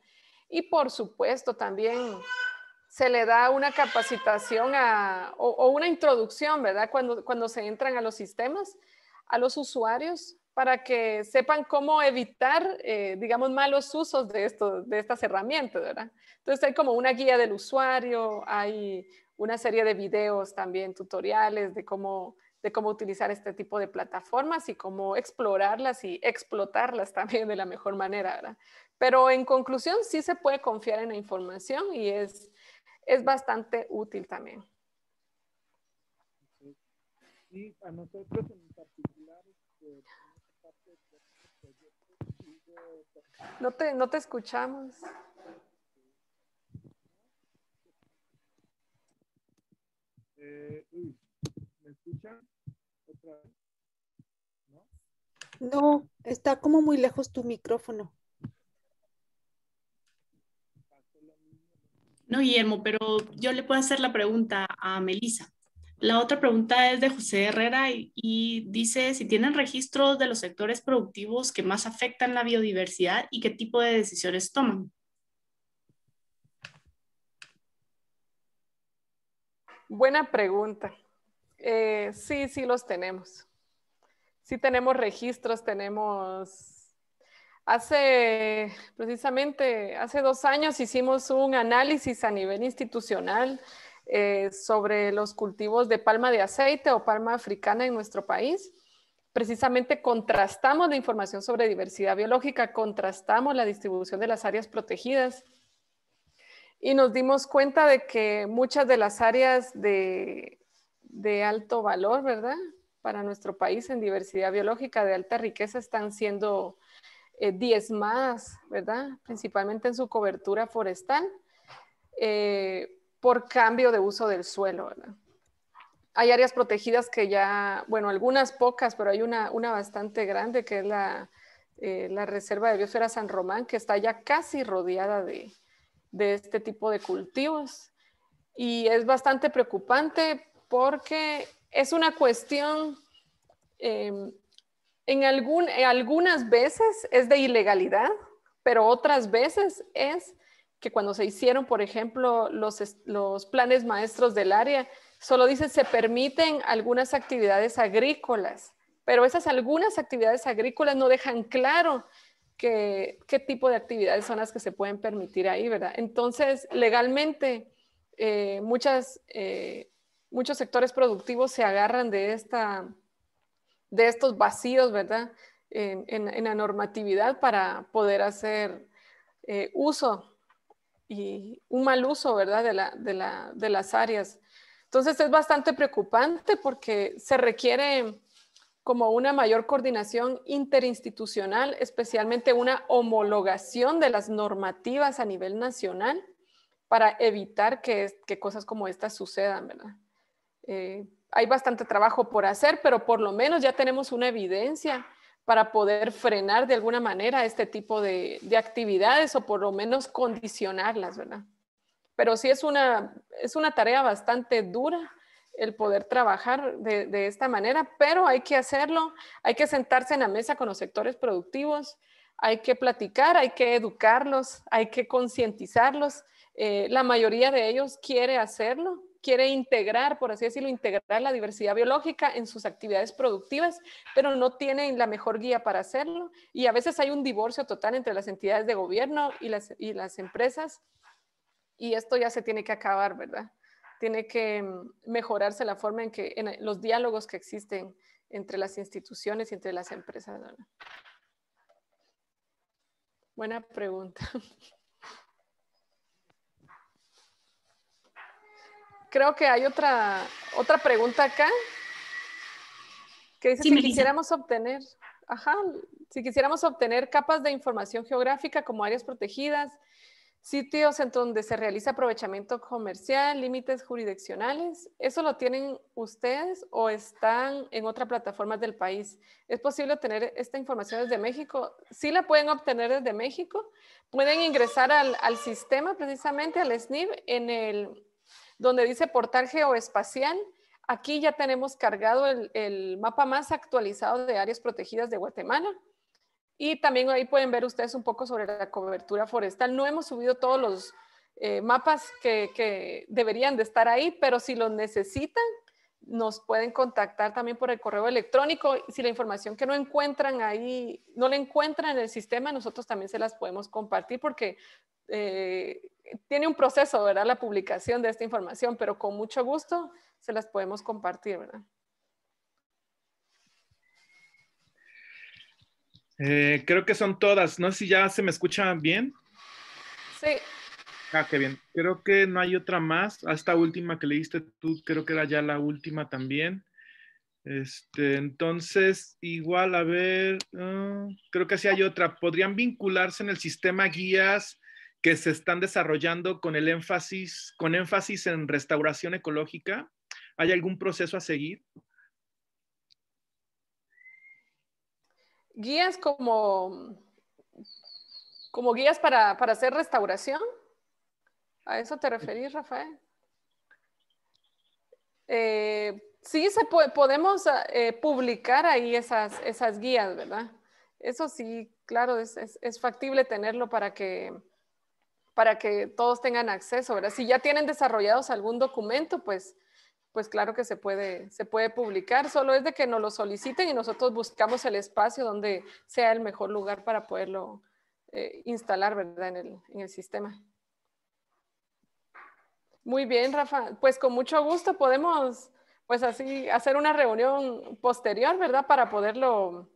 Y por supuesto también se le da una capacitación o, una introducción, ¿verdad? Cuando, cuando se entran a los sistemas, a los usuarios, para que sepan cómo evitar, eh, digamos, malos usos de, esto, de estas herramientas, ¿verdad? Entonces hay como una guía del usuario, hay una serie de videos también, tutoriales de cómo, de cómo utilizar este tipo de plataformas y cómo explorarlas y explotarlas también de la mejor manera, ¿verdad? Pero en conclusión, sí se puede confiar en la información y es es bastante útil también. a nosotros en particular, este, este no te, no te escuchamos. Eh, no, está como muy lejos tu micrófono. No, Guillermo, pero yo le puedo hacer la pregunta a Melisa. La otra pregunta es de José Herrera y, dice si tienen registros de los sectores productivos que más afectan la biodiversidad y qué tipo de decisiones toman. Buena pregunta. Eh, sí, sí los tenemos. Sí tenemos registros, tenemos Hace precisamente, hace dos años hicimos un análisis a nivel institucional eh, sobre los cultivos de palma de aceite o palma africana en nuestro país. Precisamente contrastamos la información sobre diversidad biológica, contrastamos la distribución de las áreas protegidas y nos dimos cuenta de que muchas de las áreas de, de alto valor, ¿verdad? Para nuestro país en diversidad biológica de alta riqueza están siendo eh, más, ¿verdad? Principalmente en su cobertura forestal eh, por cambio de uso del suelo, Hay áreas protegidas que ya, bueno, algunas pocas, pero hay una, una bastante grande que es la, eh, Reserva de Biosfera San Román, que está ya casi rodeada de, este tipo de cultivos. Y es bastante preocupante porque es una cuestión em, en, eh, algunas veces es de ilegalidad, pero otras veces es que cuando se hicieron, por ejemplo, los, los planes maestros del área, solo dicen se permiten algunas actividades agrícolas, pero esas algunas actividades agrícolas no dejan claro que, qué tipo de actividades son las que se pueden permitir ahí, ¿verdad? Entonces, legalmente, eh, muchas, eh, muchos sectores productivos se agarran de esta de estos vacíos, ¿verdad? En, la normatividad para poder hacer eh, uso y un mal uso, ¿verdad? De, las áreas. Entonces es bastante preocupante porque se requiere como una mayor coordinación interinstitucional, especialmente una homologación de las normativas a nivel nacional para evitar que, cosas como estas sucedan, ¿verdad? Eh, hay bastante trabajo por hacer, pero por lo menos ya tenemos una evidencia para poder frenar de alguna manera este tipo de, actividades o por lo menos condicionarlas, ¿verdad? Pero sí es una, es una tarea bastante dura el poder trabajar de, esta manera, pero hay que hacerlo, hay que sentarse en la mesa con los sectores productivos, hay que platicar, hay que educarlos, hay que concientizarlos. Eh, la mayoría de ellos quiere hacerlo, quiere integrar, por así decirlo, integrar la diversidad biológica en sus actividades productivas, pero no tienen la mejor guía para hacerlo. Y a veces hay un divorcio total entre las entidades de gobierno y las, empresas. Y esto ya se tiene que acabar, ¿verdad? Tiene que mm, mejorarse la forma en que los diálogos que existen entre las instituciones y entre las empresas. Buena pregunta. creo que hay otra, otra pregunta acá que dice si quisiéramos obtener, ajá, si quisiéramos obtener capas de información geográfica como áreas protegidas, sitios en donde se realiza aprovechamiento comercial, límites jurisdiccionales, ¿eso lo tienen ustedes o están en otra plataforma del país? ¿Es posible obtener esta información desde México? Sí la pueden obtener desde México. Pueden ingresar al, al sistema, precisamente al SNIP, en el donde dice portal geoespacial. Aquí ya tenemos cargado el, mapa más actualizado de áreas protegidas de Guatemala. Y también ahí pueden ver ustedes un poco sobre la cobertura forestal. No hemos subido todos los eh, mapas que, deberían de estar ahí, pero si los necesitan, nos pueden contactar también por el correo electrónico. Si la información que no encuentran ahí, no la encuentran en el sistema, nosotros también se las podemos compartir porque eh, tiene un proceso, ¿verdad? La publicación de esta información, pero con mucho gusto se las podemos compartir, ¿verdad? Eh, creo que son todas. No sé si ya se me escucha bien. Sí. Ah, qué bien. Creo que no hay otra más. Ah, esta última que leíste tú, creo que era ya la última también. Este, entonces, igual, a ver, ah, creo que sí hay otra. ¿Podrían vincularse en el sistema guías que se están desarrollando con el énfasis, con énfasis en restauración ecológica? ¿Hay algún proceso a seguir? Guías como, como guías para, hacer restauración. ¿A eso te referís, Rafael? Eh, sí, se podemos eh, publicar ahí esas, esas guías, ¿verdad? Eso sí, claro, es factible tenerlo para que para que todos tengan acceso, ¿verdad? Si ya tienen desarrollados algún documento, pues, pues claro que se puede, se puede publicar, solo es de que nos lo soliciten y nosotros buscamos el espacio donde sea el mejor lugar para poderlo eh, instalar, ¿verdad? En el, sistema. Muy bien, Rafa. Pues con mucho gusto podemos, pues así, hacer una reunión posterior, ¿verdad? Para poderlo,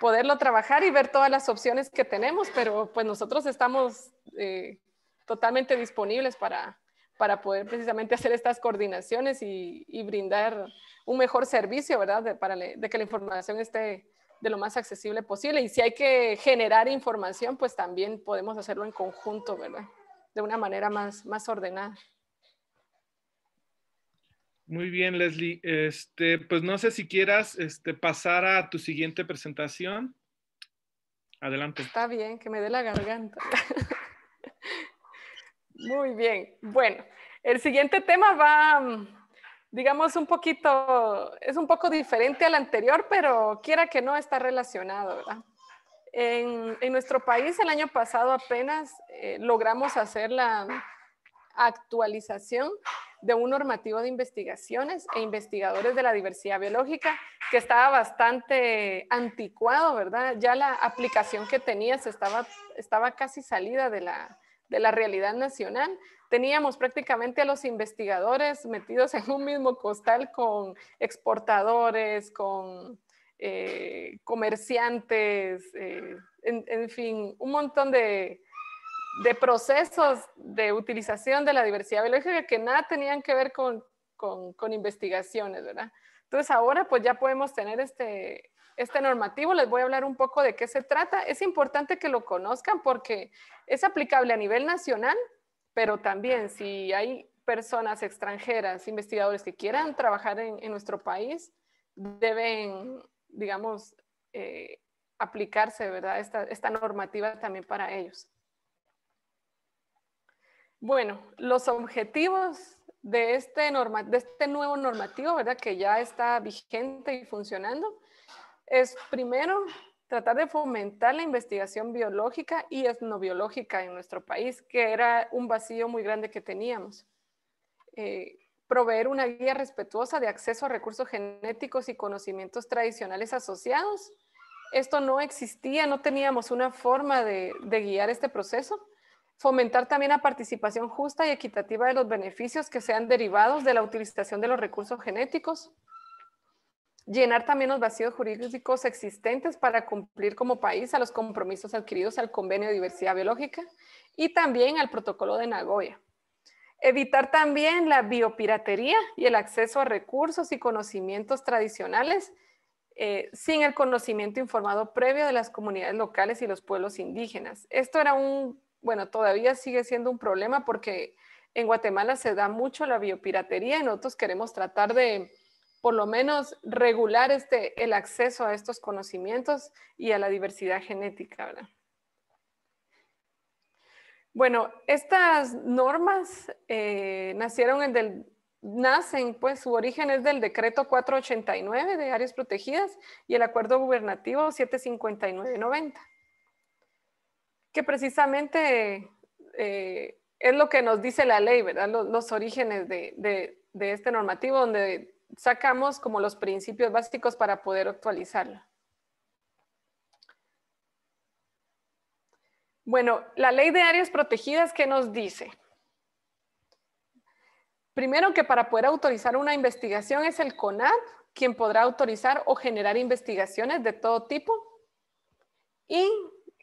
poderlo trabajar y ver todas las opciones que tenemos, pero pues nosotros estamos eh, totalmente disponibles para, para poder precisamente hacer estas coordinaciones y, brindar un mejor servicio, ¿verdad? De, que la información esté de lo más accesible posible. Y si hay que generar información, pues también podemos hacerlo en conjunto, ¿verdad? De una manera más, más ordenada. Muy bien, Leslie. Este, pues no sé si quieras este, pasar a tu siguiente presentación. Adelante. Está bien, que me dé la garganta. Muy bien. Bueno, el siguiente tema va, mm, digamos, un poquito, es un poco diferente al anterior, pero quiera que no está relacionado, ¿verdad? En, nuestro país el año pasado apenas eh, logramos hacer la actualización de un normativo de investigaciones e investigadores de la diversidad biológica que estaba bastante anticuado, ¿verdad? Ya la aplicación que tenías estaba, estaba casi salida de la, de la realidad nacional. Teníamos prácticamente a los investigadores metidos en un mismo costal con exportadores, con eh, comerciantes, eh, en, fin, un montón de, procesos de utilización de la diversidad biológica que nada tenían que ver con, con investigaciones, ¿verdad? Entonces ahora pues ya podemos tener este, este normativo. Les voy a hablar un poco de qué se trata. Es importante que lo conozcan porque es aplicable a nivel nacional, pero también si hay personas extranjeras, investigadores que quieran trabajar en, nuestro país, deben, digamos, eh, aplicarse, ¿verdad? Esta, normativa también para ellos. Bueno, los objetivos de este, de este nuevo normativo, ¿verdad? Que ya está vigente y funcionando, es primero tratar de fomentar la investigación biológica y etnobiológica en nuestro país, que era un vacío muy grande que teníamos. Eh, proveer una guía respetuosa de acceso a recursos genéticos y conocimientos tradicionales asociados. Esto no existía, no teníamos una forma de guiar este proceso. Fomentar también la participación justa y equitativa de los beneficios que sean derivados de la utilización de los recursos genéticos llenar también los vacíos jurídicos existentes para cumplir como país a los compromisos adquiridos al Convenio de Diversidad Biológica y también al Protocolo de Nagoya. Evitar también la biopiratería y el acceso a recursos y conocimientos tradicionales eh, sin el conocimiento informado previo de las comunidades locales y los pueblos indígenas. Esto era un, bueno, todavía sigue siendo un problema porque en Guatemala se da mucho la biopiratería y nosotros queremos tratar de, por lo menos regular este, el acceso a estos conocimientos y a la diversidad genética. ¿verdad? Bueno, estas normas eh, nacieron en del, nacen, pues su origen es del decreto 489 de áreas protegidas y el acuerdo gubernativo 759-90, que precisamente eh, es lo que nos dice la ley, ¿verdad? Los, orígenes de, de este normativo, donde sacamos como los principios básicos para poder actualizarlo. Bueno, la ley de áreas protegidas, ¿qué nos dice? Primero que para poder autorizar una investigación es el CONAP quien podrá autorizar o generar investigaciones de todo tipo y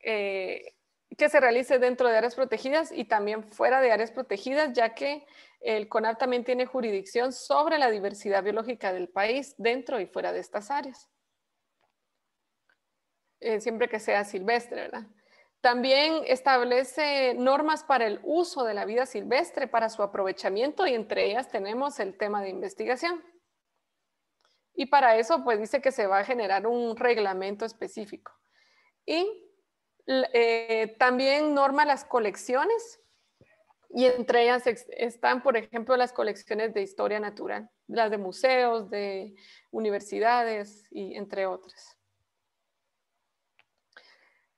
eh, que se realice dentro de áreas protegidas y también fuera de áreas protegidas, ya que el CONAP también tiene jurisdicción sobre la diversidad biológica del país dentro y fuera de estas áreas. Eh, siempre que sea silvestre, ¿verdad? También establece normas para el uso de la vida silvestre, para su aprovechamiento y entre ellas tenemos el tema de investigación. Y para eso, pues dice que se va a generar un reglamento específico. Y eh, también norma las colecciones y entre ellas están, por ejemplo, las colecciones de historia natural, las de museos, de universidades y entre otras.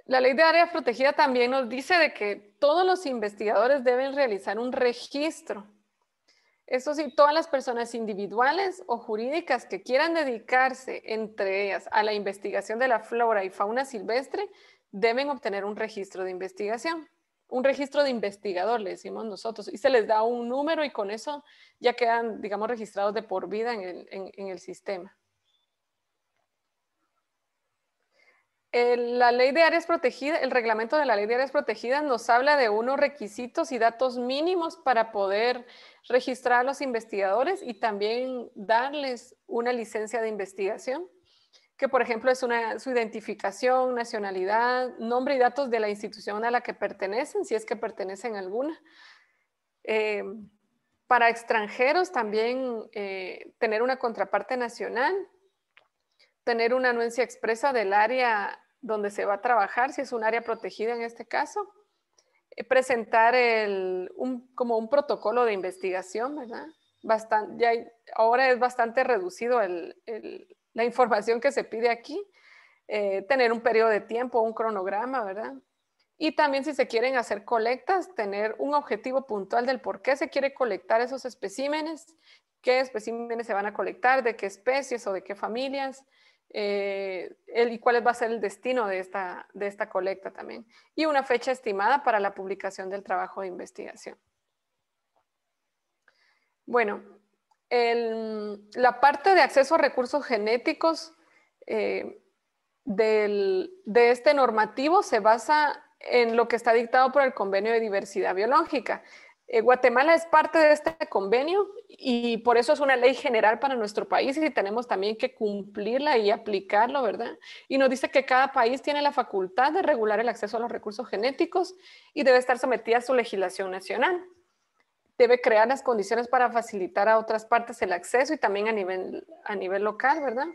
La ley de áreas protegida también nos dice de que todos los investigadores deben realizar un registro. Eso sí, todas las personas individuales o jurídicas que quieran dedicarse, entre ellas, a la investigación de la flora y fauna silvestre, deben obtener un registro de investigación un registro de investigador, le decimos nosotros, y se les da un número y con eso ya quedan, digamos, registrados de por vida en el, sistema. la ley de áreas protegidas, el reglamento de la ley de áreas protegidas nos habla de unos requisitos y datos mínimos para poder registrar a los investigadores y también darles una licencia de investigación que por ejemplo es su identificación, nacionalidad, nombre y datos de la institución a la que pertenecen, si es que pertenecen a alguna. Eh, para extranjeros también eh, tener una contraparte nacional, tener una anuencia expresa del área donde se va a trabajar, si es un área protegida en este caso, eh, presentar como un protocolo de investigación, ¿verdad? ya ahora es bastante reducido el la información que se pide aquí, eh, tener un periodo de tiempo, un cronograma, ¿verdad? Y también si se quieren hacer colectas, tener un objetivo puntual del por qué se quiere colectar esos especímenes, qué especímenes se van a colectar, de qué especies o de qué familias, eh, el, y cuál va a ser el destino de de esta colecta también. Y una fecha estimada para la publicación del trabajo de investigación. Bueno, la parte de acceso a recursos genéticos eh, de este normativo se basa en lo que está dictado por el Convenio de Diversidad Biológica. Eh, Guatemala es parte de este convenio y por eso es una ley general para nuestro país y tenemos también que cumplirla y aplicarlo, ¿verdad? Y nos dice que cada país tiene la facultad de regular el acceso a los recursos genéticos y debe estar sometida a su legislación nacional debe crear las condiciones para facilitar a otras partes el acceso y también a nivel, a nivel local, ¿verdad?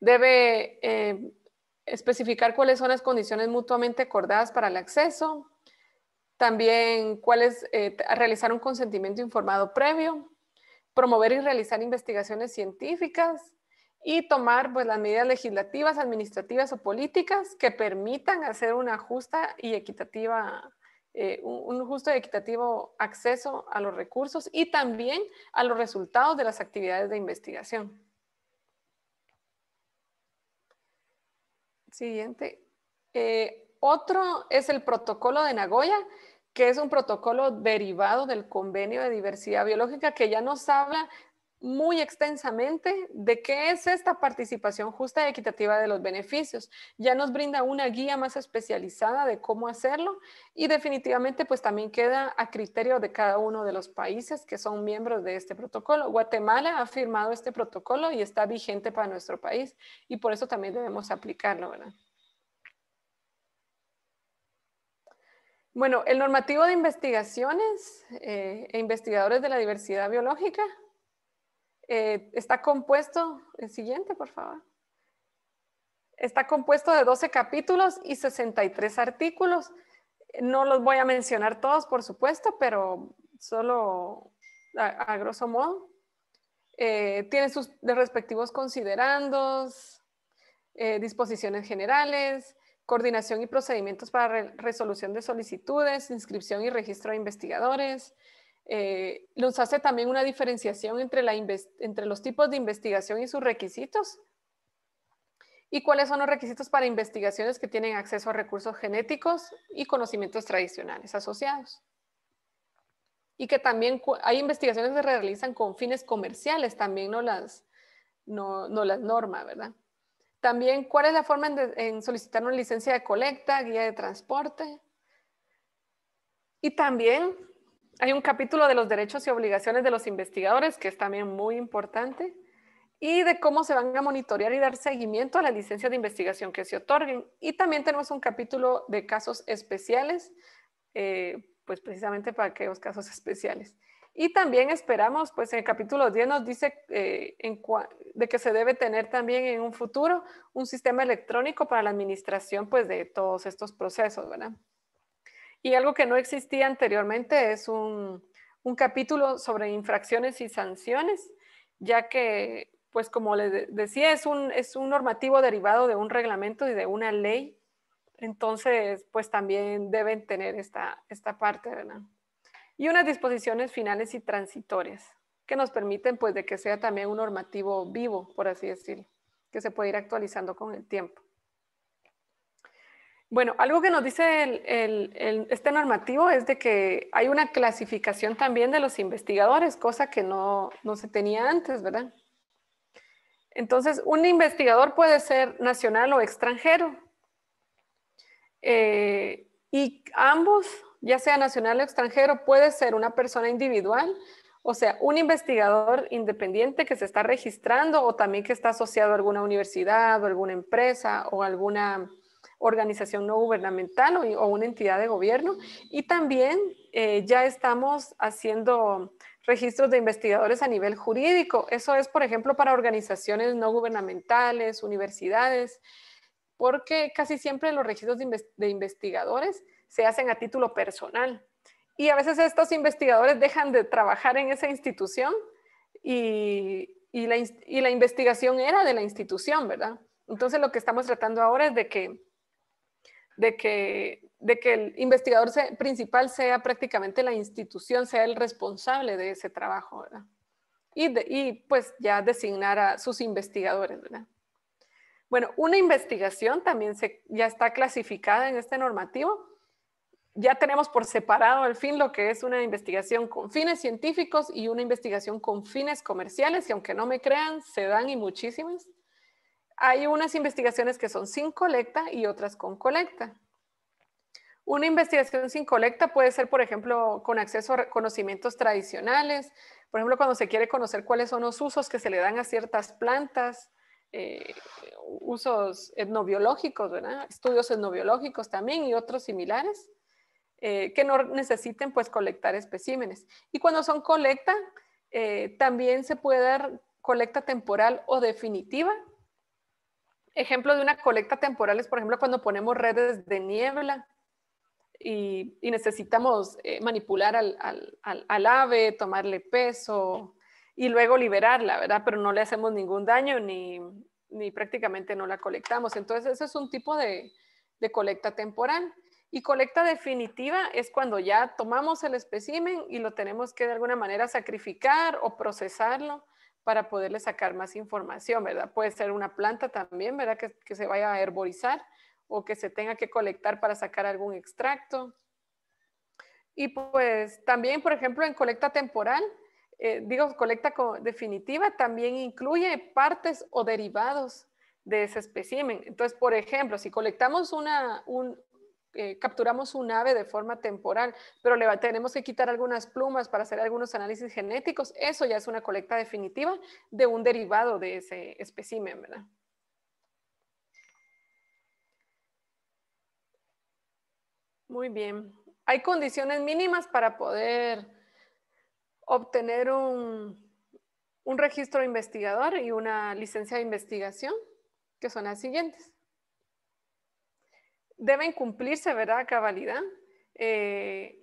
Debe eh, especificar cuáles son las condiciones mutuamente acordadas para el acceso, también cuáles eh, realizar un consentimiento informado previo, promover y realizar investigaciones científicas y tomar pues, las medidas legislativas, administrativas o políticas que permitan hacer una justa y equitativa eh, un, justo y equitativo acceso a los recursos y también a los resultados de las actividades de investigación. Siguiente. Eh, otro es el protocolo de Nagoya, que es un protocolo derivado del convenio de diversidad biológica que ya nos habla muy extensamente de qué es esta participación justa y equitativa de los beneficios. Ya nos brinda una guía más especializada de cómo hacerlo y definitivamente pues también queda a criterio de cada uno de los países que son miembros de este protocolo. Guatemala ha firmado este protocolo y está vigente para nuestro país y por eso también debemos aplicarlo, ¿verdad? Bueno, el normativo de investigaciones eh, e investigadores de la diversidad biológica eh, está compuesto, el siguiente, por favor. Está compuesto de 12 capítulos y 63 artículos. No los voy a mencionar todos, por supuesto, pero solo a, grosso modo. Eh, tiene sus respectivos considerandos, eh, disposiciones generales, coordinación y procedimientos para resolución de solicitudes, inscripción y registro de investigadores, eh, nos hace también una diferenciación entre, los tipos de investigación y sus requisitos. ¿Y cuáles son los requisitos para investigaciones que tienen acceso a recursos genéticos y conocimientos tradicionales asociados? Y que también hay investigaciones que se realizan con fines comerciales, también no las, norma, ¿verdad? También, ¿cuál es la forma de, en, solicitar una licencia de colecta, guía de transporte? Y también hay un capítulo de los derechos y obligaciones de los investigadores que es también muy importante y de cómo se van a monitorear y dar seguimiento a la licencia de investigación que se otorguen. Y también tenemos un capítulo de casos especiales, eh, pues precisamente para aquellos casos especiales. Y también esperamos, pues en el capítulo 10 nos dice eh, de que se debe tener también en un futuro un sistema electrónico para la administración pues de todos estos procesos, ¿verdad? Y algo que no existía anteriormente es un, capítulo sobre infracciones y sanciones, ya que, pues como les decía, es un, normativo derivado de un reglamento y de una ley. Entonces, pues también deben tener esta, esta parte, ¿verdad? Y unas disposiciones finales y transitorias que nos permiten, pues, de que sea también un normativo vivo, por así decirlo, que se puede ir actualizando con el tiempo. Bueno, algo que nos dice este normativo es de que hay una clasificación también de los investigadores, cosa que no, se tenía antes, ¿verdad? Entonces, un investigador puede ser nacional o extranjero. Eh, y ambos, ya sea nacional o extranjero, puede ser una persona individual, o sea, un investigador independiente que se está registrando o también que está asociado a alguna universidad o alguna empresa o alguna organización no gubernamental o, una entidad de gobierno. Y también eh, ya estamos haciendo registros de investigadores a nivel jurídico. Eso es, por ejemplo, para organizaciones no gubernamentales, universidades, porque casi siempre los registros de, investigadores se hacen a título personal. Y a veces estos investigadores dejan de trabajar en esa institución y la investigación era de la institución, ¿verdad? Entonces lo que estamos tratando ahora es de que de que, el investigador principal sea prácticamente la institución, sea el responsable de ese trabajo, ¿verdad? Y, pues ya designar a sus investigadores, ¿verdad? Bueno, una investigación también ya está clasificada en este normativo. Ya tenemos por separado al fin lo que es una investigación con fines científicos y una investigación con fines comerciales, y aunque no me crean, se dan y muchísimas. Hay unas investigaciones que son sin colecta y otras con colecta. Una investigación sin colecta puede ser, por ejemplo, con acceso a conocimientos tradicionales, por ejemplo, cuando se quiere conocer cuáles son los usos que se le dan a ciertas plantas, eh, usos etnobiológicos, ¿verdad? estudios etnobiológicos también y otros similares, eh, que no necesiten pues colectar especímenes. Y cuando son colecta, eh, también se puede dar colecta temporal o definitiva, ejemplo de una colecta temporal es, por ejemplo, cuando ponemos redes de niebla y, necesitamos eh, manipular al, ave, tomarle peso y luego liberarla, ¿verdad? Pero no le hacemos ningún daño ni, prácticamente no la colectamos. Entonces, ese es un tipo de, de colecta temporal. Y colecta definitiva es cuando ya tomamos el espécimen y lo tenemos que de alguna manera sacrificar o procesarlo para poderle sacar más información, ¿verdad? Puede ser una planta también, ¿verdad? Que, se vaya a herborizar o que se tenga que colectar para sacar algún extracto. Y pues también, por ejemplo, en colecta temporal, eh, digo, colecta definitiva también incluye partes o derivados de ese espécimen. Entonces, por ejemplo, si colectamos una, un, eh, capturamos un ave de forma temporal, pero le tenemos que quitar algunas plumas para hacer algunos análisis genéticos, eso ya es una colecta definitiva de un derivado de ese especímen, ¿verdad? Muy bien. Hay condiciones mínimas para poder obtener un, un registro de investigador y una licencia de investigación, que son las siguientes deben cumplirse, ¿verdad? cabalidad. Eh,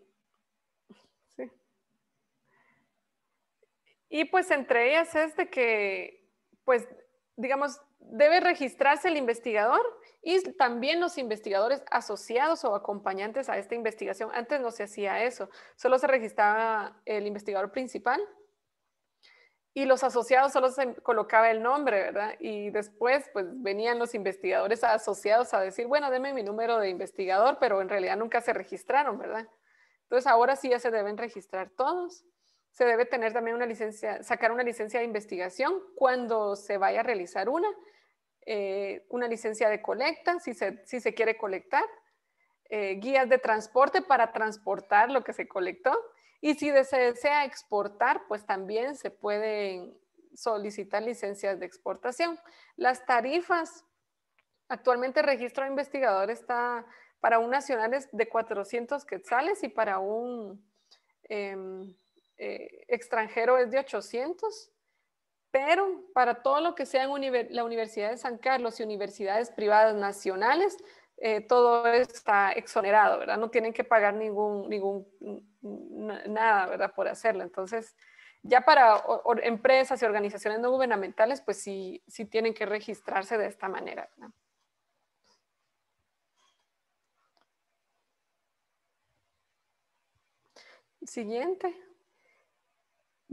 y pues entre ellas es de que, pues, digamos, debe registrarse el investigador y también los investigadores asociados o acompañantes a esta investigación. Antes no se hacía eso, solo se registraba el investigador principal y los asociados solo se colocaba el nombre, ¿verdad? Y después, pues venían los investigadores asociados a decir, bueno, deme mi número de investigador, pero en realidad nunca se registraron, ¿verdad? Entonces, ahora sí ya se deben registrar todos. Se debe tener también una licencia, sacar una licencia de investigación cuando se vaya a realizar una, eh, una licencia de colecta, si se, si se quiere colectar, eh, guías de transporte para transportar lo que se colectó y si se desea exportar, pues también se pueden solicitar licencias de exportación. Las tarifas, actualmente el registro de investigador está para un nacional es de 400 quetzales y para un em, eh, extranjero es de 800 pero para todo lo que sea la Universidad de San Carlos y universidades privadas nacionales, eh, todo está exonerado, ¿verdad? No tienen que pagar ningún, ningún, nada, ¿verdad? Por hacerlo. Entonces, ya para empresas y organizaciones no gubernamentales, pues sí, sí tienen que registrarse de esta manera, ¿verdad? Siguiente.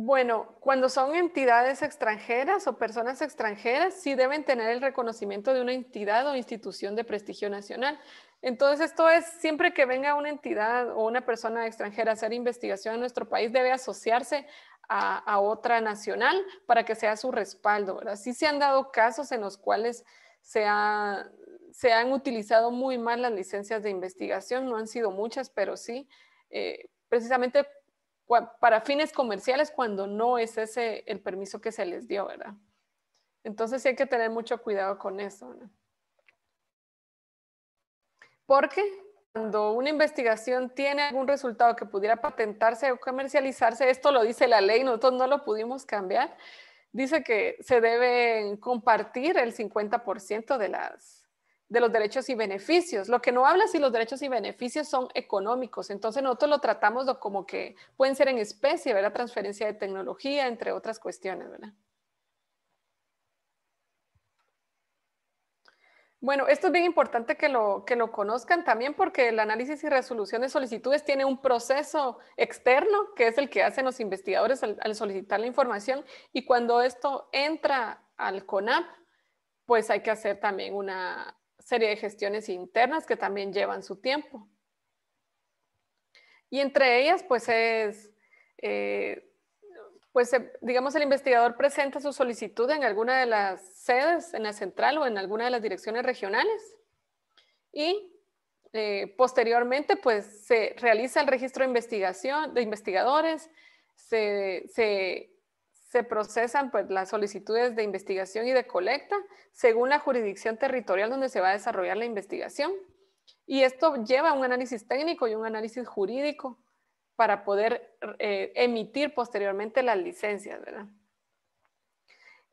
Bueno, cuando son entidades extranjeras o personas extranjeras, sí deben tener el reconocimiento de una entidad o institución de prestigio nacional. Entonces, esto es siempre que venga una entidad o una persona extranjera a hacer investigación en nuestro país, debe asociarse a, otra nacional para que sea su respaldo, Sí se han dado casos en los cuales se, han utilizado muy mal las licencias de investigación, no han sido muchas, pero sí, eh, precisamente para fines comerciales cuando no es ese el permiso que se les dio, ¿verdad? Entonces sí hay que tener mucho cuidado con eso. Porque cuando una investigación tiene algún resultado que pudiera patentarse o comercializarse, esto lo dice la ley, nosotros no lo pudimos cambiar, dice que se deben compartir el 50% de las de los derechos y beneficios. Lo que no habla si los derechos y beneficios son económicos. Entonces nosotros lo tratamos como que pueden ser en especie, la Transferencia de tecnología, entre otras cuestiones, ¿verdad? Bueno, esto es bien importante que lo, que lo conozcan también porque el análisis y resolución de solicitudes tiene un proceso externo que es el que hacen los investigadores al solicitar la información y cuando esto entra al CONAP, pues hay que hacer también una, serie de gestiones internas que también llevan su tiempo. Y entre ellas, pues es, eh, pues digamos, el investigador presenta su solicitud en alguna de las sedes, en la central o en alguna de las direcciones regionales. Y eh, posteriormente, pues se realiza el registro de investigación de investigadores, se, se se procesan pues, las solicitudes de investigación y de colecta según la jurisdicción territorial donde se va a desarrollar la investigación. Y esto lleva un análisis técnico y un análisis jurídico para poder eh, emitir posteriormente las licencias, ¿verdad?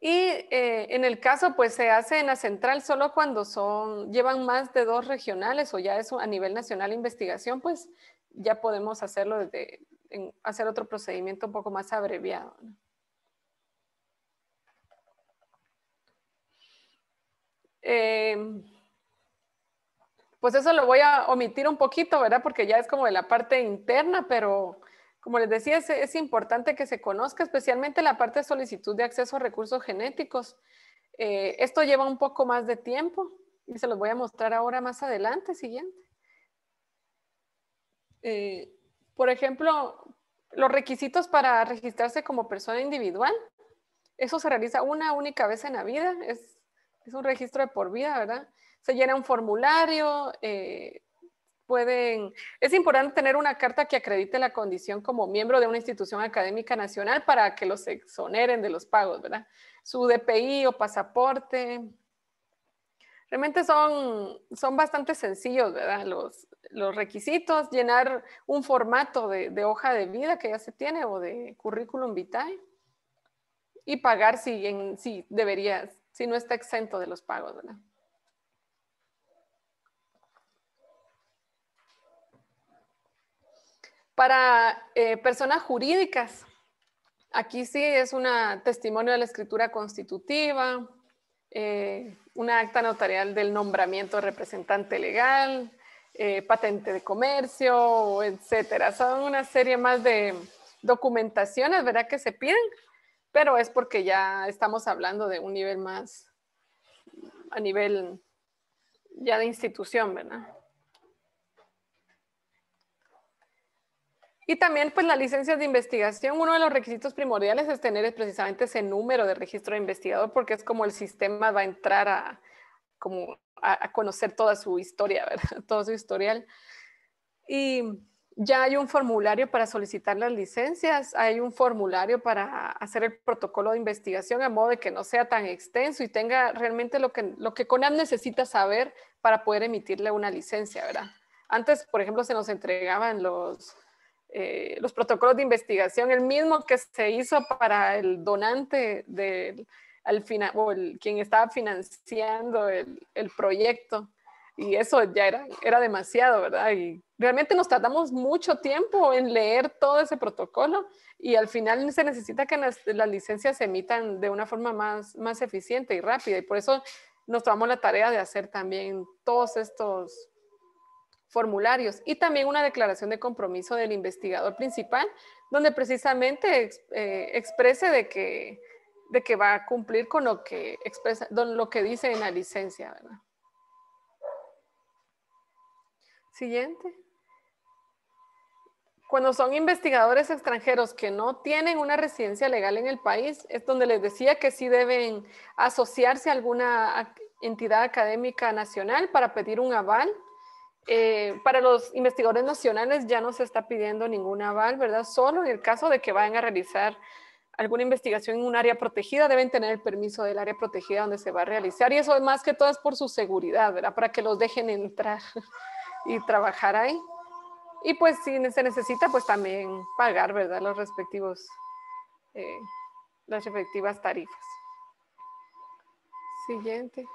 Y eh, en el caso, pues se hace en la central solo cuando son, llevan más de dos regionales o ya es a nivel nacional investigación, pues ya podemos hacerlo desde, hacer otro procedimiento un poco más abreviado. Em, pues eso lo voy a omitir un poquito, ¿verdad? Porque ya es como de la parte interna, pero como les decía, es, importante que se conozca, especialmente la parte de solicitud de acceso a recursos genéticos. Eh, esto lleva un poco más de tiempo y se los voy a mostrar ahora más adelante, siguiente. Eh, por ejemplo, los requisitos para registrarse como persona individual, eso se realiza una única vez en la vida, es es un registro de por vida, ¿verdad? Se llena un formulario, eh, pueden, es importante tener una carta que acredite la condición como miembro de una institución académica nacional para que los exoneren de los pagos, ¿verdad? Su DPI o pasaporte. Realmente son, son bastante sencillos, ¿verdad? Los, los requisitos, llenar un formato de, hoja de vida que ya se tiene o de currículum vitae y pagar si, en, si deberías si no está exento de los pagos, ¿verdad? Para eh, personas jurídicas, aquí sí es un testimonio de la escritura constitutiva, eh, una acta notarial del nombramiento de representante legal, eh, patente de comercio, etcétera. Son una serie más de documentaciones, ¿verdad? Que se piden pero es porque ya estamos hablando de un nivel más, a nivel ya de institución, ¿verdad? Y también, pues, la licencia de investigación, uno de los requisitos primordiales es tener precisamente ese número de registro de investigador, porque es como el sistema va a entrar a, conocer toda su historia, ¿verdad? Todo su historial. Y ya hay un formulario para solicitar las licencias, hay un formulario para hacer el protocolo de investigación a modo de que no sea tan extenso y tenga realmente lo que, lo que CONAM necesita saber para poder emitirle una licencia, ¿verdad? Antes, por ejemplo, se nos entregaban los, eh, los protocolos de investigación, el mismo que se hizo para el donante del al final, o el, quien estaba financiando el, el proyecto y eso ya era, era demasiado, ¿verdad? realmente nos tardamos mucho tiempo en leer todo ese protocolo y al final se necesita que las, licencias se emitan de una forma más, eficiente y rápida. Y por eso nos tomamos la tarea de hacer también todos estos formularios y también una declaración de compromiso del investigador principal, donde precisamente eh, exprese de que, va a cumplir con lo que, lo que dice en la licencia. Siguiente cuando son investigadores extranjeros que no tienen una residencia legal en el país, es donde les decía que sí deben asociarse a alguna entidad académica nacional para pedir un aval. Eh, para los investigadores nacionales ya no se está pidiendo ningún aval, ¿verdad? Solo en el caso de que vayan a realizar alguna investigación en un área protegida, deben tener el permiso del área protegida donde se va a realizar. Y eso más que todo es por su seguridad, ¿verdad? Para que los dejen entrar y trabajar ahí. Y pues si se necesita, pues también pagar, ¿verdad? Los respectivos, eh, las respectivas tarifas. Siguiente.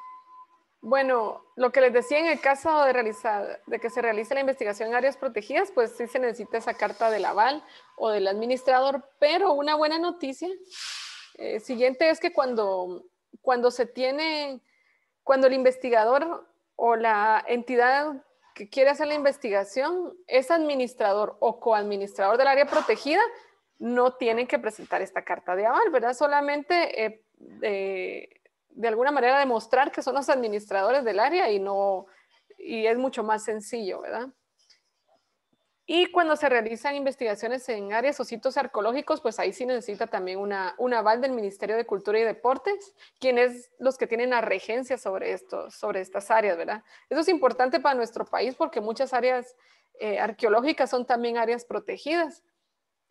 Bueno, lo que les decía en el caso de, realizar, de que se realice la investigación en áreas protegidas, pues sí se necesita esa carta del aval o del administrador, pero una buena noticia eh, siguiente es que cuando, cuando se tiene, cuando el investigador o la entidad que quiere hacer la investigación es administrador o coadministrador del área protegida, no tiene que presentar esta carta de aval, ¿verdad? Solamente eh, de alguna manera demostrar que son los administradores del área y no, y es mucho más sencillo, ¿verdad? Y cuando se realizan investigaciones en áreas o sitios arqueológicos, pues ahí sí necesita también un aval del Ministerio de Cultura y Deportes, quienes los que tienen la regencia sobre, esto, sobre estas áreas, ¿verdad? Eso es importante para nuestro país porque muchas áreas eh, arqueológicas son también áreas protegidas.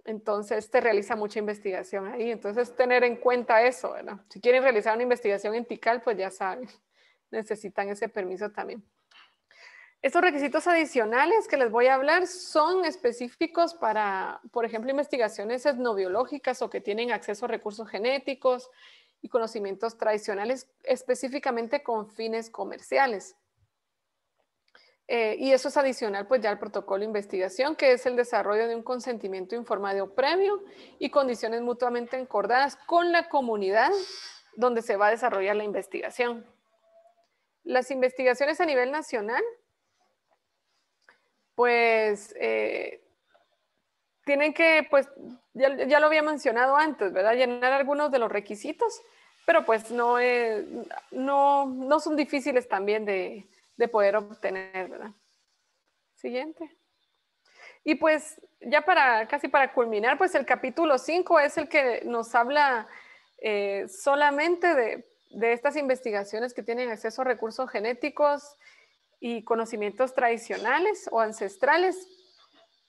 Entonces se realiza mucha investigación ahí. Entonces tener en cuenta eso, ¿verdad? Si quieren realizar una investigación en Tikal, pues ya saben, necesitan ese permiso también. Estos requisitos adicionales que les voy a hablar son específicos para, por ejemplo, investigaciones etnobiológicas o que tienen acceso a recursos genéticos y conocimientos tradicionales, específicamente con fines comerciales. Eh, y eso es adicional pues ya al protocolo de investigación, que es el desarrollo de un consentimiento informado previo y condiciones mutuamente acordadas con la comunidad donde se va a desarrollar la investigación. Las investigaciones a nivel nacional pues eh, tienen que, pues ya, lo había mencionado antes, ¿verdad? Llenar algunos de los requisitos, pero pues no, no, son difíciles también de, poder obtener, ¿verdad? Siguiente. Y pues ya para casi para culminar, pues el capítulo 5 es el que nos habla eh, solamente de, de, estas investigaciones que tienen acceso a recursos genéticos y conocimientos tradicionales o ancestrales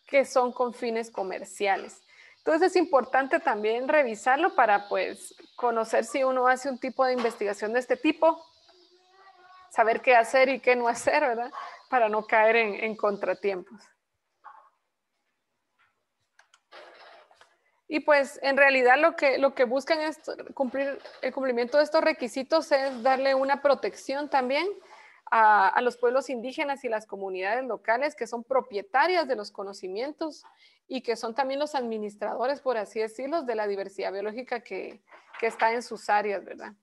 que son con fines comerciales. Entonces es importante también revisarlo para pues conocer si uno hace un tipo de investigación de este tipo, saber qué hacer y qué no hacer, ¿verdad? Para no caer en, contratiempos. Y pues en realidad lo que, lo que buscan es cumplir el cumplimiento de estos requisitos es darle una protección también a, los pueblos indígenas y las comunidades locales que son propietarias de los conocimientos y que son también los administradores, por así decirlo, de la diversidad biológica que, que está en sus áreas, ¿verdad?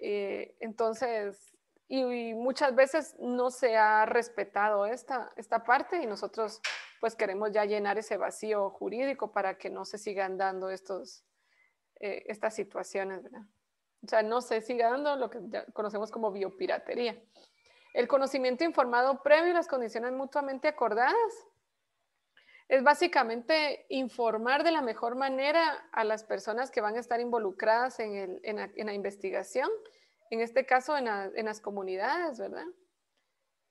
Eh, entonces, y, muchas veces no se ha respetado esta, esta parte y nosotros pues queremos ya llenar ese vacío jurídico para que no se sigan dando estos, eh, estas situaciones, ¿verdad? O sea, no se siga dando lo que conocemos como biopiratería. El conocimiento informado previo y las condiciones mutuamente acordadas es básicamente informar de la mejor manera a las personas que van a estar involucradas en, la, investigación, en este caso en, las comunidades, ¿verdad?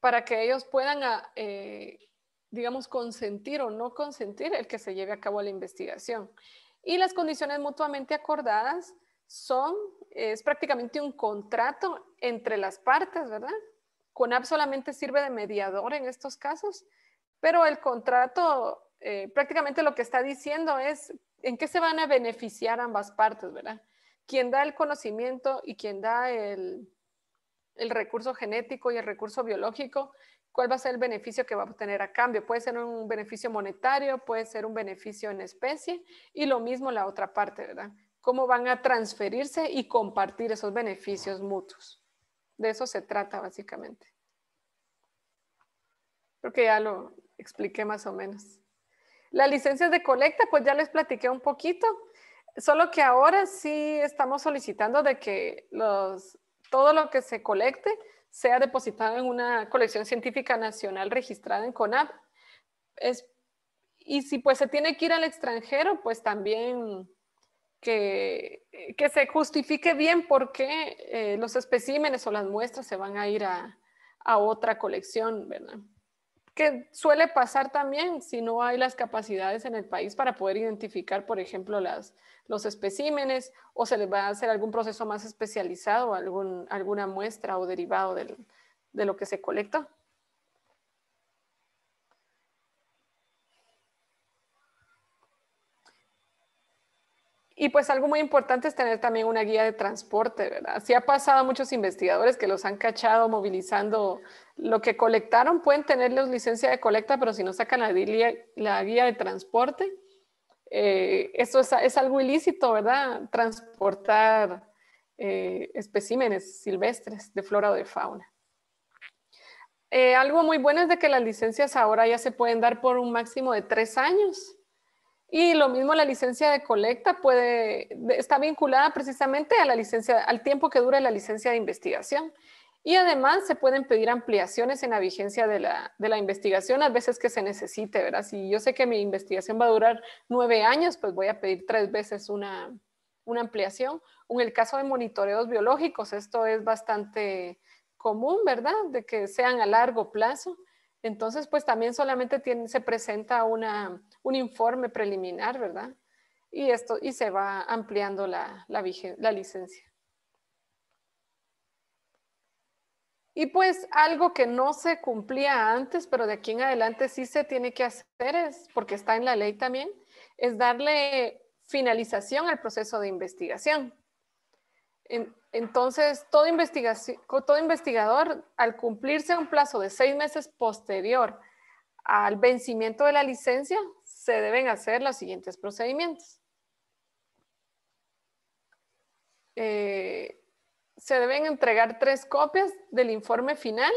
Para que ellos puedan, ah, eh, digamos, consentir o no consentir el que se lleve a cabo la investigación. Y las condiciones mutuamente acordadas son, es prácticamente un contrato entre las partes, ¿verdad? CONAP solamente sirve de mediador en estos casos, pero el contrato eh, prácticamente lo que está diciendo es en qué se van a beneficiar ambas partes, ¿verdad? Quien da el conocimiento y quien da el, el recurso genético y el recurso biológico, cuál va a ser el beneficio que va a obtener a cambio. Puede ser un beneficio monetario, puede ser un beneficio en especie y lo mismo la otra parte, ¿verdad? Cómo van a transferirse y compartir esos beneficios mutuos. De eso se trata básicamente. Creo que ya lo expliqué más o menos. Las licencias de colecta, pues ya les platiqué un poquito, solo que ahora sí estamos solicitando de que los, todo lo que se colecte sea depositado en una colección científica nacional registrada en CONAP. y si pues se tiene que ir al extranjero, pues también eh, que, se justifique bien por qué eh, los especímenes o las muestras se van a ir a, otra colección, ¿verdad? Que suele pasar también si no hay las capacidades en el país para poder identificar, por ejemplo, las, los especímenes o se les va a hacer algún proceso más especializado, algún, alguna muestra o derivado de lo que se colecta. Y pues algo muy importante es tener también una guía de transporte, ¿verdad? Sí ha pasado a muchos investigadores que los han cachado movilizando lo que colectaron, pueden tenerles licencia de colecta, pero si no sacan la, guía, de transporte, eh, eso es, algo ilícito, ¿verdad? Transportar eh, especímenes silvestres de flora o de fauna. Eh, algo muy bueno es de que las licencias ahora ya se pueden dar por un máximo de tres años y lo mismo la licencia de colecta puede, está vinculada precisamente a la licencia, al tiempo que dura la licencia de investigación. Y además se pueden pedir ampliaciones en la vigencia de la, investigación a veces que se necesite, ¿verdad? Si yo sé que mi investigación va a durar nueve años, pues voy a pedir tres veces una ampliación. En el caso de monitoreos biológicos, esto es bastante común, ¿verdad? De que sean a largo plazo. Entonces, pues también solamente se presenta un informe preliminar, ¿verdad? Y, esto, y se va ampliando la, la, licencia. Y pues algo que no se cumplía antes, pero de aquí en adelante sí se tiene que hacer, es, porque está en la ley también, es darle finalización al proceso de investigación. Entonces, todo, investigador, al cumplirse un plazo de seis meses posterior al vencimiento de la licencia, se deben hacer los siguientes procedimientos. Eh, se deben entregar tres copias del informe final,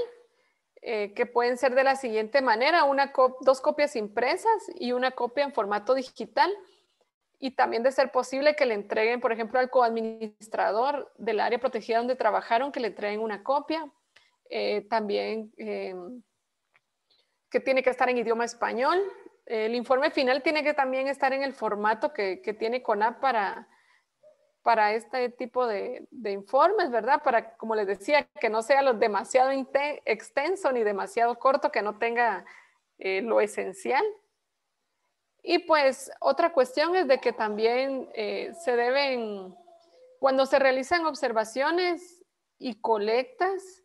eh, que pueden ser de la siguiente manera, una dos copias impresas y una copia en formato digital y también de ser posible que le entreguen, por ejemplo, al coadministrador del área protegida donde trabajaron, que le entreguen una copia. Eh, también em, que tiene que estar en idioma español. El informe final tiene que también estar en el formato que, tiene CONAP para, para este tipo de, informes, ¿verdad? Para, como les decía, que no sea lo demasiado extenso ni demasiado corto, que no tenga eh, lo esencial. Y pues otra cuestión es de que también eh, se deben, cuando se realizan observaciones y colectas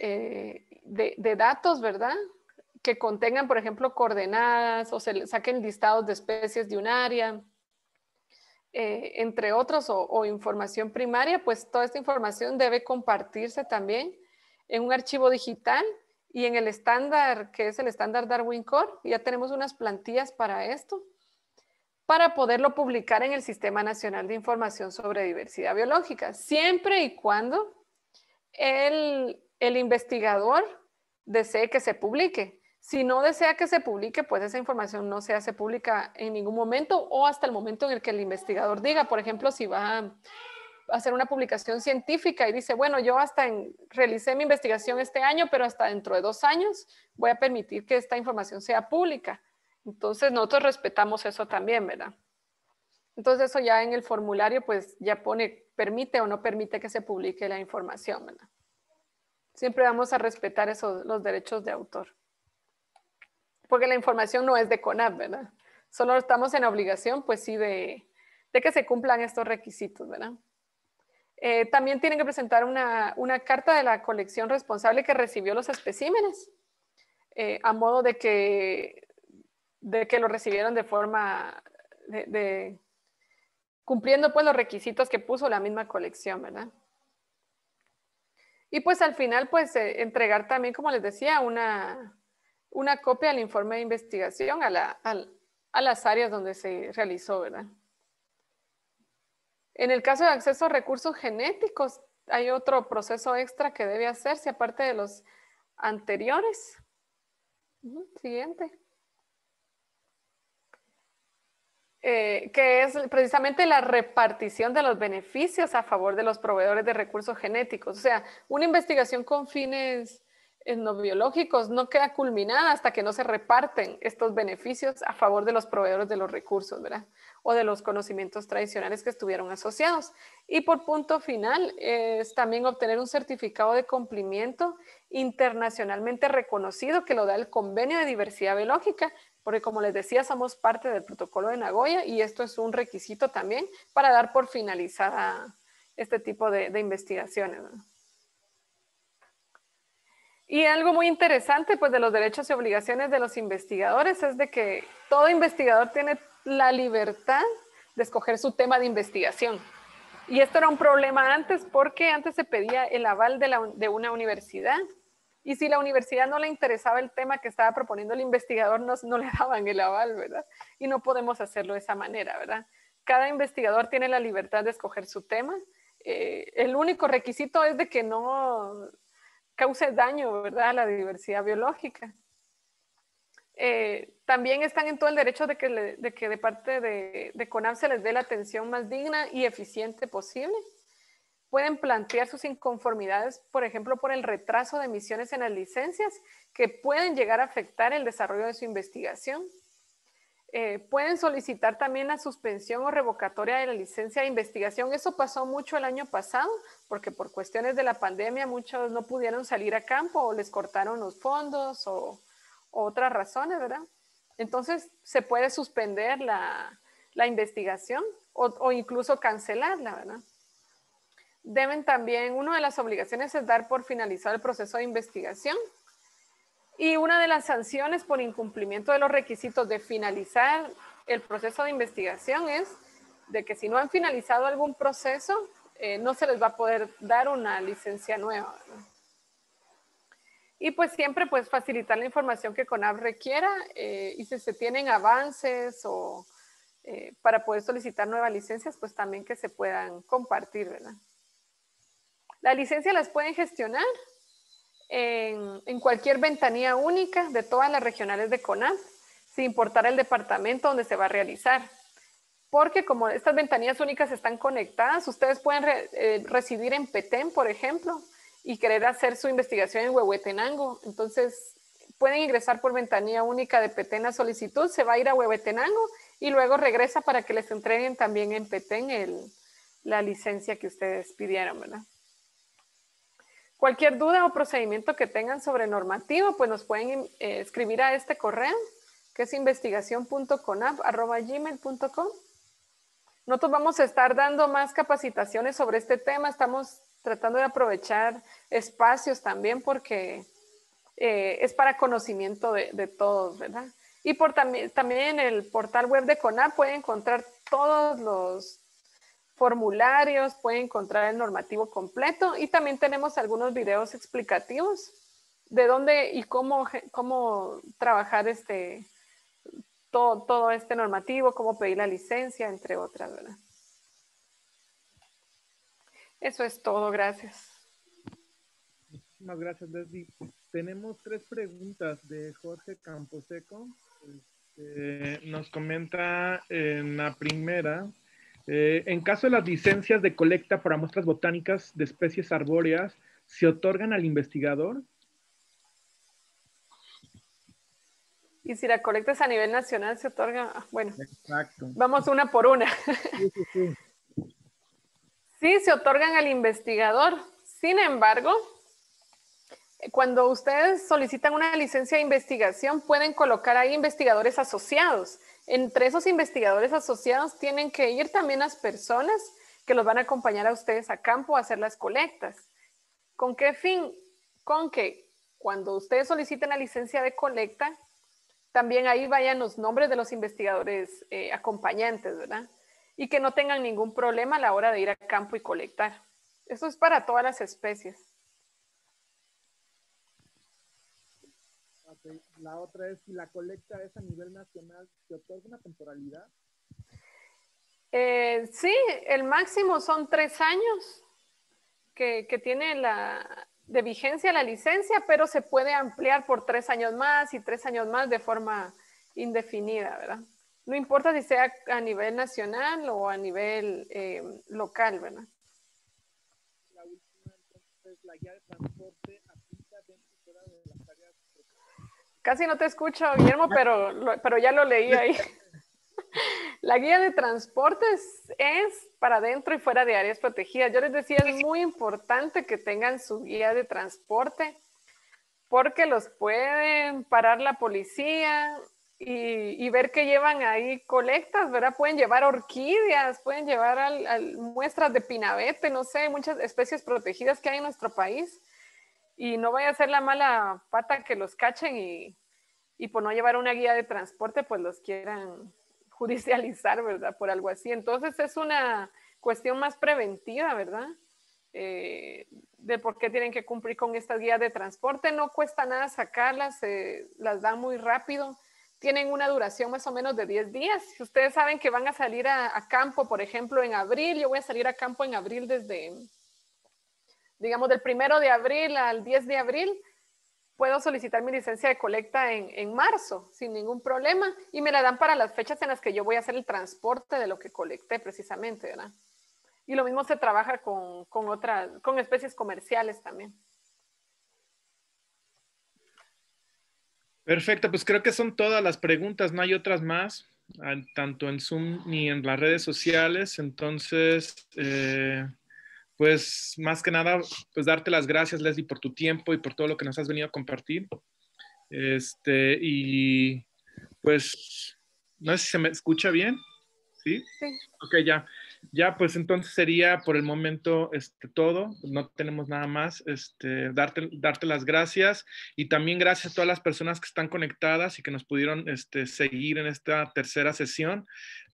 eh, de, datos, ¿verdad? Que contengan, por ejemplo, coordenadas o se saquen listados de especies de un área, eh, entre otros, o información primaria, pues toda esta información debe compartirse también en un archivo digital y en el estándar, que es el estándar Darwin Core, ya tenemos unas plantillas para esto, para poderlo publicar en el Sistema Nacional de Información sobre Diversidad Biológica, siempre y cuando el, investigador desee que se publique. Si no desea que se publique, pues esa información no se hace pública en ningún momento o hasta el momento en el que el investigador diga, por ejemplo, si va hacer una publicación científica y dice, bueno, yo hasta en, realicé mi investigación este año, pero hasta dentro de dos años voy a permitir que esta información sea pública. Entonces, nosotros respetamos eso también, ¿verdad? Entonces, eso ya en el formulario, pues ya pone, permite o no permite que se publique la información, ¿verdad? Siempre vamos a respetar esos, los derechos de autor. Porque la información no es de CONAP, ¿verdad? Solo estamos en obligación, pues sí, de, de que se cumplan estos requisitos, ¿verdad? Eh, también tienen que presentar una, carta de la colección responsable que recibió los especímenes, eh, a modo de que, lo recibieron de forma, cumpliendo pues los requisitos que puso la misma colección, ¿verdad? Y pues al final, pues eh, entregar también, como les decía, una, copia del informe de investigación a, a las áreas donde se realizó, ¿verdad? En el caso de acceso a recursos genéticos, hay otro proceso extra que debe hacerse aparte de los anteriores. Siguiente. Eh, que es precisamente la repartición de los beneficios a favor de los proveedores de recursos genéticos. O sea, una investigación con fines etnobiológicos no queda culminada hasta que no se reparten estos beneficios a favor de los proveedores de los recursos, ¿verdad? o de los conocimientos tradicionales que estuvieron asociados. Y por punto final, es también obtener un certificado de cumplimiento internacionalmente reconocido que lo da el Convenio de Diversidad Biológica, porque como les decía, somos parte del protocolo de Nagoya y esto es un requisito también para dar por finalizada este tipo de, investigaciones. Y algo muy interesante pues, de los derechos y obligaciones de los investigadores es de que todo investigador tiene la libertad de escoger su tema de investigación. Y esto era un problema antes porque antes se pedía el aval de, una universidad y si la universidad no le interesaba el tema que estaba proponiendo el investigador, no, le daban el aval, ¿verdad? Y no podemos hacerlo de esa manera, ¿verdad? Cada investigador tiene la libertad de escoger su tema. Eh, el único requisito es de que no cause daño, ¿verdad?, a la diversidad biológica. Eh, también están en todo el derecho de que, de, parte de, de CONAP se les dé la atención más digna y eficiente posible. Pueden plantear sus inconformidades, por ejemplo, por el retraso de emisiones en las licencias que pueden llegar a afectar el desarrollo de su investigación. Eh, pueden solicitar también la suspensión o revocatoria de la licencia de investigación. Eso pasó mucho el año pasado, porque por cuestiones de la pandemia muchos no pudieron salir a campo o les cortaron los fondos o, otras razones, ¿verdad? Entonces se puede suspender la, investigación o, incluso cancelarla, ¿verdad? Deben también, una de las obligaciones es dar por finalizado el proceso de investigación y una de las sanciones por incumplimiento de los requisitos de finalizar el proceso de investigación es de que si no han finalizado algún proceso, eh, no se les va a poder dar una licencia nueva. ¿verdad? Y pues siempre pues facilitar la información que CONAP requiera eh, y si se tienen avances o eh, para poder solicitar nuevas licencias, pues también que se puedan compartir, ¿verdad? La licencia las pueden gestionar en, cualquier ventanilla única de todas las regionales de CONAP, sin importar el departamento donde se va a realizar porque como estas ventanillas únicas están conectadas, ustedes pueden eh, recibir en Petén, por ejemplo, y querer hacer su investigación en Huehuetenango. Entonces, pueden ingresar por ventanilla única de Petén a solicitud, se va a ir a Huehuetenango y luego regresa para que les entreguen también en Petén la licencia que ustedes pidieron, ¿verdad? Cualquier duda o procedimiento que tengan sobre normativo, pues nos pueden eh, escribir a este correo, que es investigación.conap.gmail.com. Nosotros vamos a estar dando más capacitaciones sobre este tema. Estamos tratando de aprovechar espacios también porque eh, es para conocimiento de, todos, ¿verdad? Y por también, en el portal web de CONAP puede encontrar todos los formularios, puede encontrar el normativo completo y también tenemos algunos videos explicativos de dónde y cómo, cómo trabajar este, todo este normativo, cómo pedir la licencia, entre otras, ¿verdad? Eso es todo, gracias. Muchísimas gracias, Leslie. Tenemos tres preguntas de Jorge Camposeco. Este, nos comenta en la primera, eh, en caso de las licencias de colecta para muestras botánicas de especies arbóreas, ¿se otorgan al investigador? Y si la colecta es a nivel nacional, se otorga, ah, bueno, Exacto. vamos una por una. Sí, sí, sí sí se otorgan al investigador. Sin embargo, cuando ustedes solicitan una licencia de investigación, pueden colocar ahí investigadores asociados. Entre esos investigadores asociados tienen que ir también las personas que los van a acompañar a ustedes a campo a hacer las colectas. ¿Con qué fin? Con que cuando ustedes soliciten la licencia de colecta, también ahí vayan los nombres de los investigadores eh, acompañantes, ¿verdad? y que no tengan ningún problema a la hora de ir al campo y colectar. Eso es para todas las especies. La otra es si la colecta es a nivel nacional, ¿se otorga una temporalidad? Eh, sí, el máximo son tres años que, que tiene la, de vigencia la licencia, pero se puede ampliar por tres años más y tres años más de forma indefinida, ¿verdad? no importa si sea a nivel nacional o a nivel eh, local, ¿verdad? La última, la guía de transporte Casi no te escucho, Guillermo, pero, pero ya lo leí ahí. la guía de transportes es para dentro y fuera de áreas protegidas. Yo les decía, es muy importante que tengan su guía de transporte porque los pueden parar la policía, y, ver que llevan ahí colectas, ¿verdad? Pueden llevar orquídeas, pueden llevar al, muestras de pinabete, no sé, muchas especies protegidas que hay en nuestro país. Y no vaya a ser la mala pata que los cachen y, y por no llevar una guía de transporte, pues los quieran judicializar, ¿verdad? Por algo así. Entonces es una cuestión más preventiva, ¿verdad? Eh, de por qué tienen que cumplir con estas guías de transporte. No cuesta nada sacarlas, las dan muy rápido tienen una duración más o menos de 10 días. Si ustedes saben que van a salir a, campo, por ejemplo, en abril, yo voy a salir a campo en abril desde, digamos, del primero de abril al 10 de abril, puedo solicitar mi licencia de colecta en, marzo sin ningún problema y me la dan para las fechas en las que yo voy a hacer el transporte de lo que colecté precisamente, ¿verdad? Y lo mismo se trabaja con, con otras, con especies comerciales también. Perfecto, pues creo que son todas las preguntas, no hay otras más, tanto en Zoom ni en las redes sociales. Entonces, eh, pues más que nada, pues darte las gracias, Leslie, por tu tiempo y por todo lo que nos has venido a compartir. Este, y pues, no sé si se me escucha bien. ¿Sí? Sí. Ok, ya. Ya, pues entonces sería por el momento este, todo, no tenemos nada más, este, darte, darte las gracias y también gracias a todas las personas que están conectadas y que nos pudieron este, seguir en esta tercera sesión.